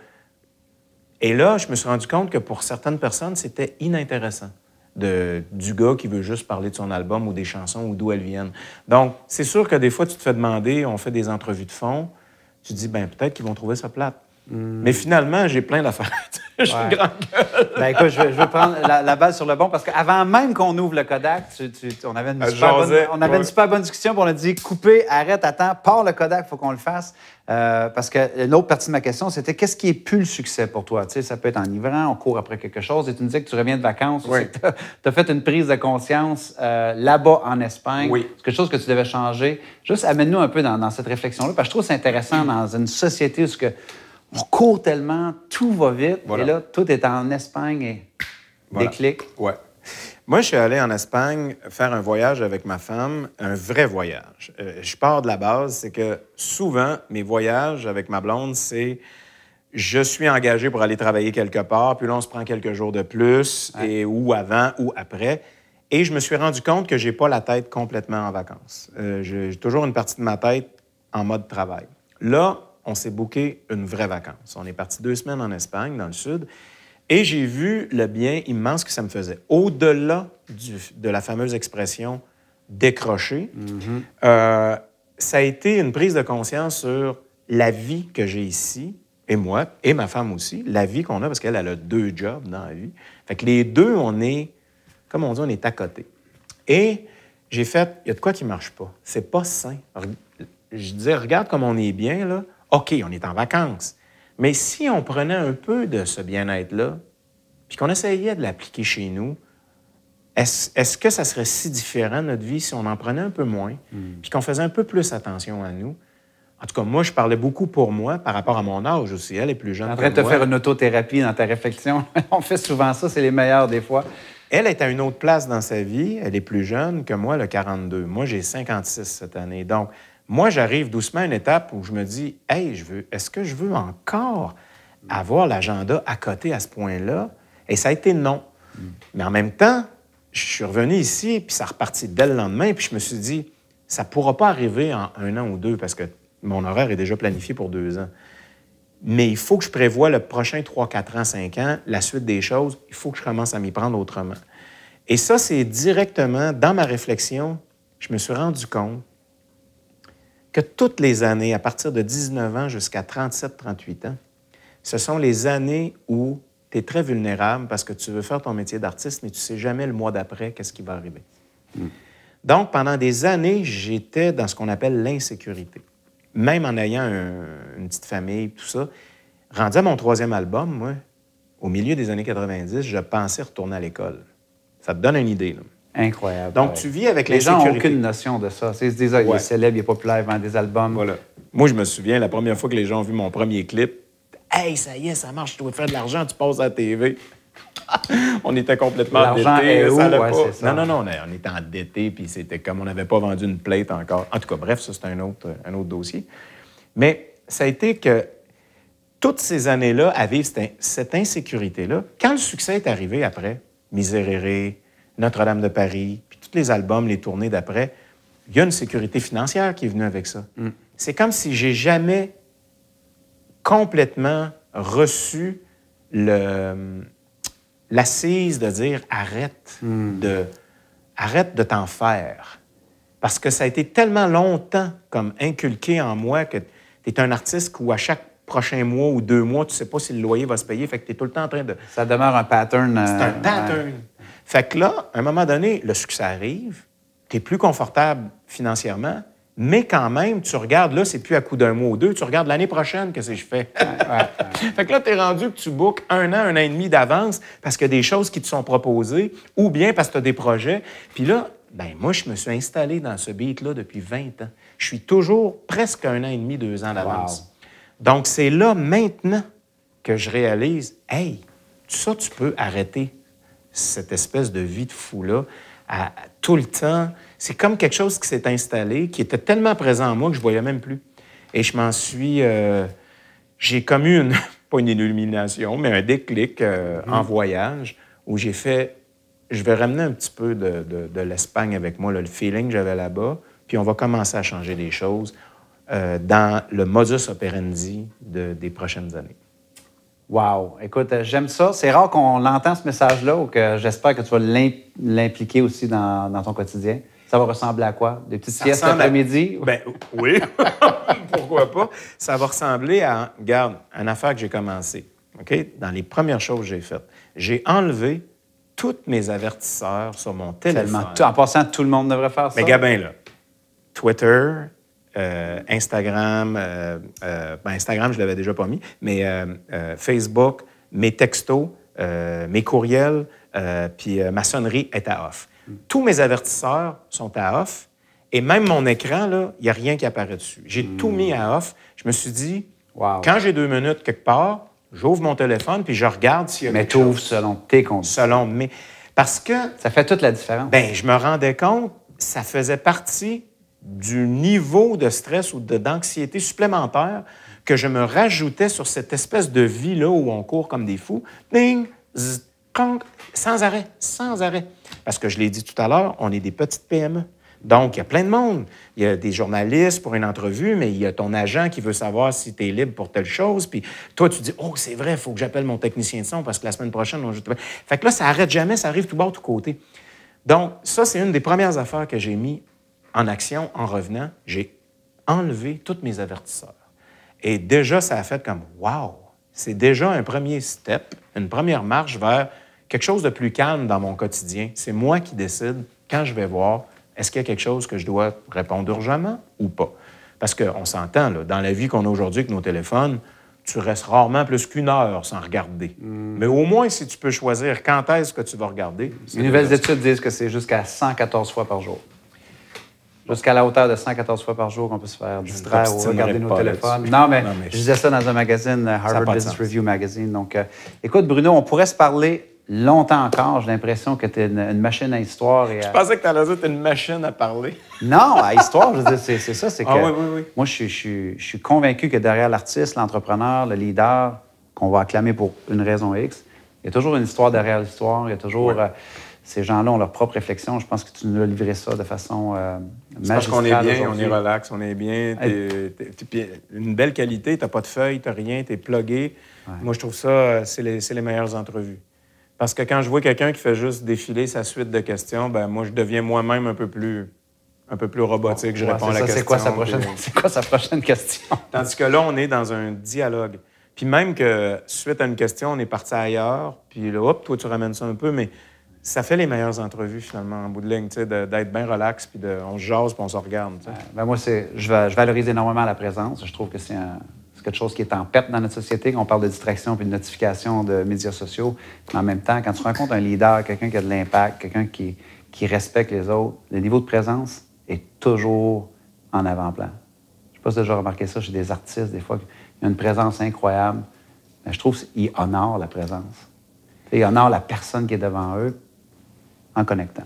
Et là, je me suis rendu compte que pour certaines personnes, c'était inintéressant de, du gars qui veut juste parler de son album ou des chansons ou d'où elles viennent. Donc, c'est sûr que des fois, tu te fais demander, on fait des entrevues de fond, tu te dis, ben peut-être qu'ils vont trouver ça plate. Hmm. Mais finalement, j'ai plein d'affaires. Ben, je suis ouais. écoute, je, veux prendre
la, base sur le bon parce qu'avant même qu'on ouvre le Kodak, on avait, une euh, super, bonne, on avait une super, bonne, discussion pour on a dit coupez, arrête, attends, part le Kodak, il faut qu'on le fasse. Euh, parce que l'autre partie de ma question, c'était qu'est-ce qui est plus le succès pour toi? Tu sais, ça peut être enivrant, on court après quelque chose et tu nous dis que tu reviens de vacances. Oui. Tu as, fait une prise de conscience euh, là-bas en Espagne. Oui. C'est quelque chose que tu devais changer. Juste amène-nous un peu dans, dans cette réflexion-là parce que je trouve c'est intéressant mm. dans une société où ce que on court tellement, tout va vite. Et là, tout est en Espagne
et Déclic. des Ouais. Moi, je suis allé en Espagne faire un voyage avec ma femme, un vrai voyage. Euh, je pars de la base, c'est que souvent, mes voyages avec ma blonde, c'est je suis engagé pour aller travailler quelque part, puis là, on se prend quelques jours de plus, et, ou avant ou après. Et je me suis rendu compte que je n'ai pas la tête complètement en vacances. Euh, j'ai toujours une partie de ma tête en mode travail. Là, on s'est booké une vraie vacance. On est parti deux semaines en Espagne, dans le sud, et j'ai vu le bien immense que ça me faisait. Au-delà de la fameuse expression décrocher, mhm. euh, ça a été une prise de conscience sur la vie que j'ai ici, et moi, et ma femme aussi, la vie qu'on a, parce qu'elle, elle a deux jobs dans la vie. Fait que les deux, on est, comme on dit, on est à côté. Et j'ai fait, il y a de quoi qui marche pas. C'est pas sain. Je disais, regarde comme on est bien, là. OK, on est en vacances, mais si on prenait un peu de ce bien-être-là, puis qu'on essayait de l'appliquer chez nous, est-ce, que ça serait si différent notre vie si on en prenait un peu moins, hmm. puis qu'on faisait un peu plus attention à nous? En tout cas, moi, je parlais beaucoup pour moi par rapport à mon âge aussi. Elle est plus jeune. en train de te faire une autothérapie dans ta réflexion. on fait souvent ça, c'est les meilleurs des fois. Elle est à une autre place dans sa vie. Elle est plus jeune que moi, le 42. Moi, j'ai 56 cette année. Donc, moi, j'arrive doucement à une étape où je me dis, hey, je veux, est-ce que je veux encore avoir l'agenda à côté à ce point-là? Et ça a été non. Mm. Mais en même temps, je suis revenu ici, puis ça repartit dès le lendemain, puis je me suis dit, ça ne pourra pas arriver en un an ou deux parce que mon horaire est déjà planifié pour deux ans. Mais il faut que je prévoie le prochain 3, 4 ans, 5 ans, la suite des choses. Il faut que je commence à m'y prendre autrement. Et ça, c'est directement dans ma réflexion, je me suis rendu compte que toutes les années, à partir de 19 ans jusqu'à 37-38 ans, ce sont les années où tu es très vulnérable parce que tu veux faire ton métier d'artiste, mais tu ne sais jamais le mois d'après qu'est-ce qui va arriver. Hmm. Donc, pendant des années, j'étais dans ce qu'on appelle l'insécurité. Même en ayant une petite famille, tout ça. Rendu à mon troisième album, au milieu des années 90, je pensais retourner à l'école. Ça te donne une idée. Là. Incroyable. Donc, tu vis avec les, gens n'ont aucune
notion de ça. C'est des célèbres, il est populaire, vend des albums. Voilà. Moi, je me souviens, la première fois que les
gens ont vu mon premier clip, Hey, ça y est, ça marche, tu veux faire de l'argent, tu passes à la TV. on était complètement endettés. Est ça ouais, pas. Non, non, non, on, était endettés, puis c'était comme on n'avait pas vendu une plate encore. En tout cas, bref, ça, c'est un autre, un autre dossier. Mais ça a été que toutes ces années-là, à vivre cette, insécurité-là, quand le succès est arrivé après, miséréré notre-Dame de Paris, puis tous les albums, les tournées d'après, il y a une sécurité financière qui est venue avec ça. Mm. C'est comme si j'ai jamais complètement reçu l'assise de dire arrête mm. de arrête de t'en faire. Parce que ça a été tellement longtemps comme inculqué en moi que tu es un artiste où à chaque prochain mois ou deux mois, tu sais pas si le loyer va se payer, fait que tu es tout le temps en train de... Ça demeure un pattern. Euh, c'est un euh, pattern. Fait que là, à un moment donné, le succès arrive, tu es plus confortable financièrement, mais quand même, tu regardes, là, c'est plus à coup d'un mois ou deux, tu regardes l'année prochaine, que ce que je fais? fait que là, tu es rendu que tu bookes un an, un an et demi d'avance parce que des choses qui te sont proposées ou bien parce que tu as des projets. Puis là, ben moi, je me suis installé dans ce beat-là depuis 20 ans. Je suis toujours presque un an et demi, deux ans d'avance. Donc, c'est là, maintenant, que je réalise, hey, ça, tu peux arrêter cette espèce de vie de fou-là, à, tout le temps. C'est comme quelque chose qui s'est installé, qui était tellement présent en moi que je ne voyais même plus. Et je m'en suis. Euh, j'ai comme une, pas une illumination, mais un déclic euh, mhm. en voyage où j'ai fait. Je vais ramener un petit peu de, l'Espagne avec moi, le feeling que j'avais là-bas, puis on va commencer à changer des choses euh, dans le modus operandi des prochaines années. Wow!
Écoute, euh, j'aime ça. C'est rare qu'on entend ce message-là, ou que j'espère que tu vas l'impliquer aussi dans, ton quotidien. Ça va ressembler
à quoi? Des petites siestes après midi Ben, oui. Pourquoi pas? Ça va ressembler à, regarde, une affaire que j'ai commencée. OK? Dans les premières choses que j'ai faites, j'ai enlevé tous mes avertisseurs sur mon téléphone. Tellement.
En passant, tout le monde devrait faire ça. Mais gabin,
là. Twitter, euh, Instagram, euh, euh, ben, Instagram, je l'avais déjà pas mis, mais Facebook, mes textos, mes courriels, puis ma sonnerie est à off. Tous mes avertisseurs sont à off. Et même mon écran, il n'y a rien qui apparaît dessus. J'ai hmm. tout mis à off. Je me suis dit, quand j'ai deux minutes quelque part, j'ouvre mon téléphone puis je regarde s'il y a Mais tu selon tes conditions. Selon mes... Parce que... Ça fait toute la différence. Ben, je me rendais compte, ça faisait partie du niveau de stress ou d'anxiété supplémentaire que je me rajoutais sur cette espèce de vie-là où on court comme des fous, ding, sans arrêt, sans arrêt. Parce que je l'ai dit tout à l'heure, on est des petites PME. Donc, il y a plein de monde. Il y a des journalistes pour une entrevue, mais il y a ton agent qui veut savoir si tu es libre pour telle chose. Puis toi, tu dis Oh, c'est vrai, il faut que j'appelle mon technicien de son parce que la semaine prochaine, on joue. Fait que là, ça arrête jamais, ça arrive tout bas tout côté. Donc, ça, c'est une des premières affaires que j'ai mis en action, en revenant, j'ai enlevé tous mes avertisseurs. Et déjà, ça a fait comme Wow! C'est déjà un premier step, une première marche vers quelque chose de plus calme dans mon quotidien. C'est moi qui décide quand je vais voir est-ce qu'il y a quelque chose que je dois répondre urgentement ou pas. Parce qu'on s'entend, dans la vie qu'on a aujourd'hui avec nos téléphones, tu restes rarement plus qu'une heure sans regarder. Hmm. Mais au moins, si tu peux choisir quand est-ce que tu vas regarder. Les nouvelles études disent que c'est jusqu'à 114 fois par jour
jusqu'à la hauteur de 114 fois par jour qu'on peut se faire distraire ou regarder nos téléphones. Non mais, je disais ça dans un magazine, euh, Harvard Business Review Magazine. Donc, euh, écoute, Bruno, on pourrait se parler longtemps encore. J'ai l'impression que tu es une, machine à histoire. Et Je pensais
que tu allais dire que tu une machine à parler. non, à histoire, je veux dire, c'est ça. C'est ah que
Moi, je, je suis convaincu que derrière l'artiste, l'entrepreneur, le leader, qu'on va acclamer pour une raison X, il y a toujours une histoire derrière l'histoire. Il y a toujours. Euh, ces gens-là ont leur propre réflexion. Je pense que tu nous as livré ça de façon euh,
Je Parce qu'on est bien, on est relax, on est bien. T'es, une belle qualité, t'as pas de feuille, t'as rien, t'es plugué. Moi, je trouve ça, euh, c'est les, meilleures entrevues. Parce que quand je vois quelqu'un qui fait juste défiler sa suite de questions, ben moi, je deviens moi-même un peu plus un peu plus robotique. Je réponds à la question. C'est quoi, sa prochaine, sa prochaine question? Tandis que là, on est dans un dialogue. Puis même que suite à une question, on est parti ailleurs, puis là, hop, toi, tu ramènes ça un peu, mais ça fait les meilleures entrevues, finalement, en bout de ligne, d'être bien relax, puis de, on se jase, puis on se regarde. Ben, moi, je, valorise énormément la présence. Je trouve que c'est, quelque
chose qui est en perte dans notre société, qu'on parle de distraction puis de notification de médias sociaux. en même temps, quand tu rencontres un leader, quelqu'un qui a de l'impact, quelqu'un qui, qui respecte les autres, le niveau de présence est toujours en avant-plan. Je ne sais pas si déjà remarqué ça chez des artistes, des fois, il y a une présence incroyable. je trouve qu'ils honorent la présence. Ils honorent la
personne qui est devant eux, connectant.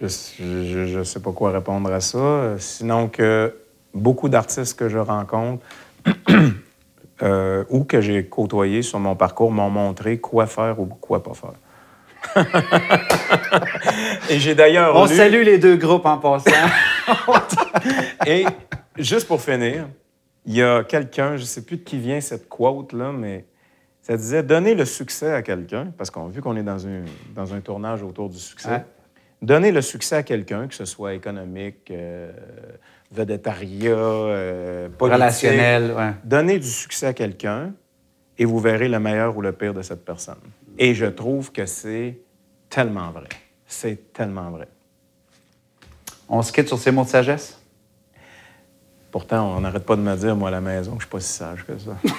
Je ne sais pas quoi répondre à ça, sinon que beaucoup d'artistes que je rencontre euh, ou que j'ai côtoyés sur mon parcours m'ont montré quoi faire ou quoi pas faire. et j'ai d'ailleurs. On salue les deux
groupes en passant.
et juste pour finir, il y a quelqu'un, je ne sais plus de qui vient cette quote-là, mais ça disait donner le succès à quelqu'un, parce qu'on a vu qu'on est dans un, dans un tournage autour du succès. Donner le succès à quelqu'un, que ce soit économique, euh, euh relationnel, donner du succès à quelqu'un et vous verrez le meilleur ou le pire de cette personne. Et je trouve que c'est tellement vrai. C'est tellement vrai. On se quitte sur ces mots de sagesse? Pourtant, on n'arrête pas de me dire, moi, à la maison, que je ne suis pas si sage que ça.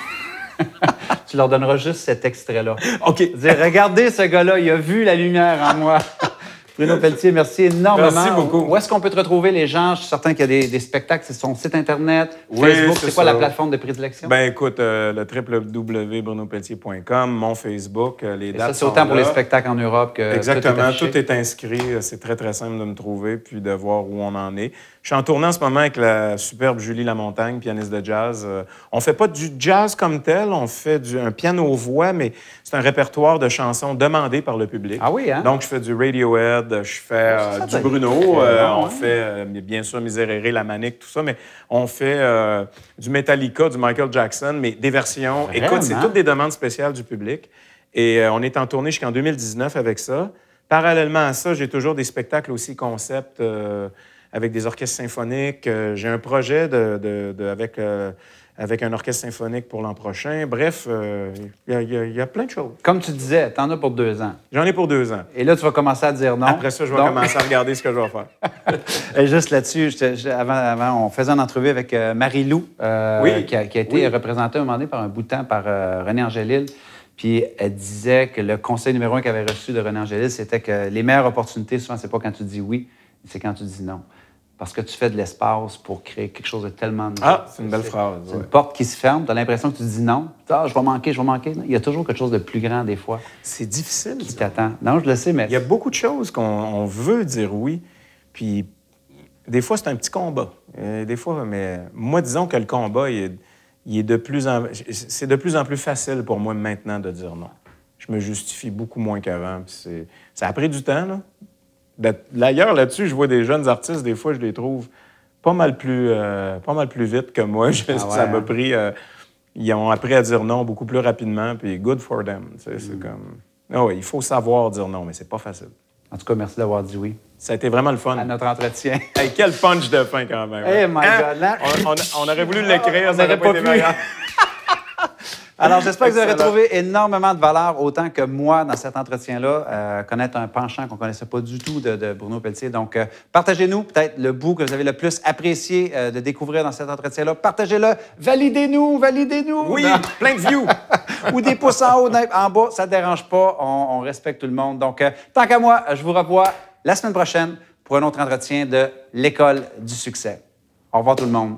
tu leur donneras juste cet extrait-là. OK. regardez ce gars-là, il a vu la lumière en moi. Bruno Pelletier, merci énormément. Merci beaucoup. Où est-ce qu'on peut te retrouver, les gens? Je suis certain qu'il y a des, spectacles. C'est son site Internet, Facebook. C'est quoi la plateforme de prédilection? Ben
écoute, euh, le www.brunopelletier.com, mon Facebook, euh, les Et dates. Ça, c'est autant pour les spectacles en Europe que. Exactement. Tout est, tout est inscrit. Euh, c'est très, très simple de me trouver puis de voir où on en est. Je suis en tournant en ce moment avec la superbe Julie Lamontagne, pianiste de jazz. On on fait pas du jazz comme tel, on fait du, un piano-voix, mais c'est un répertoire de chansons demandées par le public. Ah oui, hein? Donc, je fais du radio Radiohead, euh, je fais euh, du Bruno. Euh, on hein. fait, bien sûr, miséréré La Manique, tout ça, mais on fait du Metallica, du Michael Jackson, mais des versions. Écoute, c'est toutes des demandes spéciales du public. Et on est en tournée jusqu'en 2019 avec ça. Parallèlement à ça, j'ai toujours des spectacles aussi concept avec des orchestres symphoniques. j'ai un projet de, avec avec un orchestre symphonique pour l'an prochain. Bref, euh, il y, a plein de choses. Comme tu disais, tu en as pour deux ans. J'en ai pour deux ans. Et là, tu vas commencer à dire non. Après ça, je vais commencer à regarder ce que je vais faire.
juste là-dessus, on faisait une entrevue avec euh, Marie-Lou, euh, qui, a, été représentée un moment donné par un bout de temps par René Angélil. Puis elle disait que le conseil numéro un qu'elle avait reçu de René Angélil, c'était que les meilleures opportunités, souvent, c'est pas quand tu dis oui, c'est quand tu dis non parce que tu fais de l'espace pour créer quelque chose de tellement... Ah, c'est une belle phrase. C'est une porte qui se ferme, tu as l'impression que tu dis non, ah, je vais manquer, je vais manquer. Il y a toujours quelque chose de plus grand des fois. C'est
difficile. Qui t'attend. Non, je le sais, mais... Il y a beaucoup de choses qu'on veut dire oui, puis des fois, c'est un petit combat. Euh, des fois, mais moi, disons que le combat, il est, de plus en... c'est de plus en plus facile pour moi maintenant de dire non. Je me justifie beaucoup moins qu'avant. Ça a pris du temps, là, ben, d'ailleurs, là-dessus, je vois des jeunes artistes, des fois, je les trouve pas mal plus, euh, pas mal plus vite que moi. Ah ça m'a pris. Euh, ils ont appris à dire non beaucoup plus rapidement, puis good for them. Mm. comme. Ah il faut savoir dire non, mais c'est pas facile. En tout cas, merci d'avoir dit oui. Ça a été vraiment le fun. À notre entretien. quel punch de fin, quand même. Hein. Eh, hein? On, aurait voulu l'écrire, ça n'aurait pas, été pu. Alors, j'espère que vous avez trouvé
énormément de valeur, autant que moi, dans cet entretien-là, euh, connaître un penchant qu'on ne connaissait pas du tout de, Bruno Pelletier. Donc, euh, partagez-nous peut-être le bout que vous avez le plus apprécié euh, de découvrir dans cet entretien-là. Partagez-le, validez-nous, validez-nous. Oui, plein de views. Ou des pouces en haut, en bas, ça ne dérange pas, on, on, respecte tout le monde. Donc, tant qu'à moi, je vous revois la semaine prochaine pour un autre entretien de l'école du succès. Au revoir tout le monde.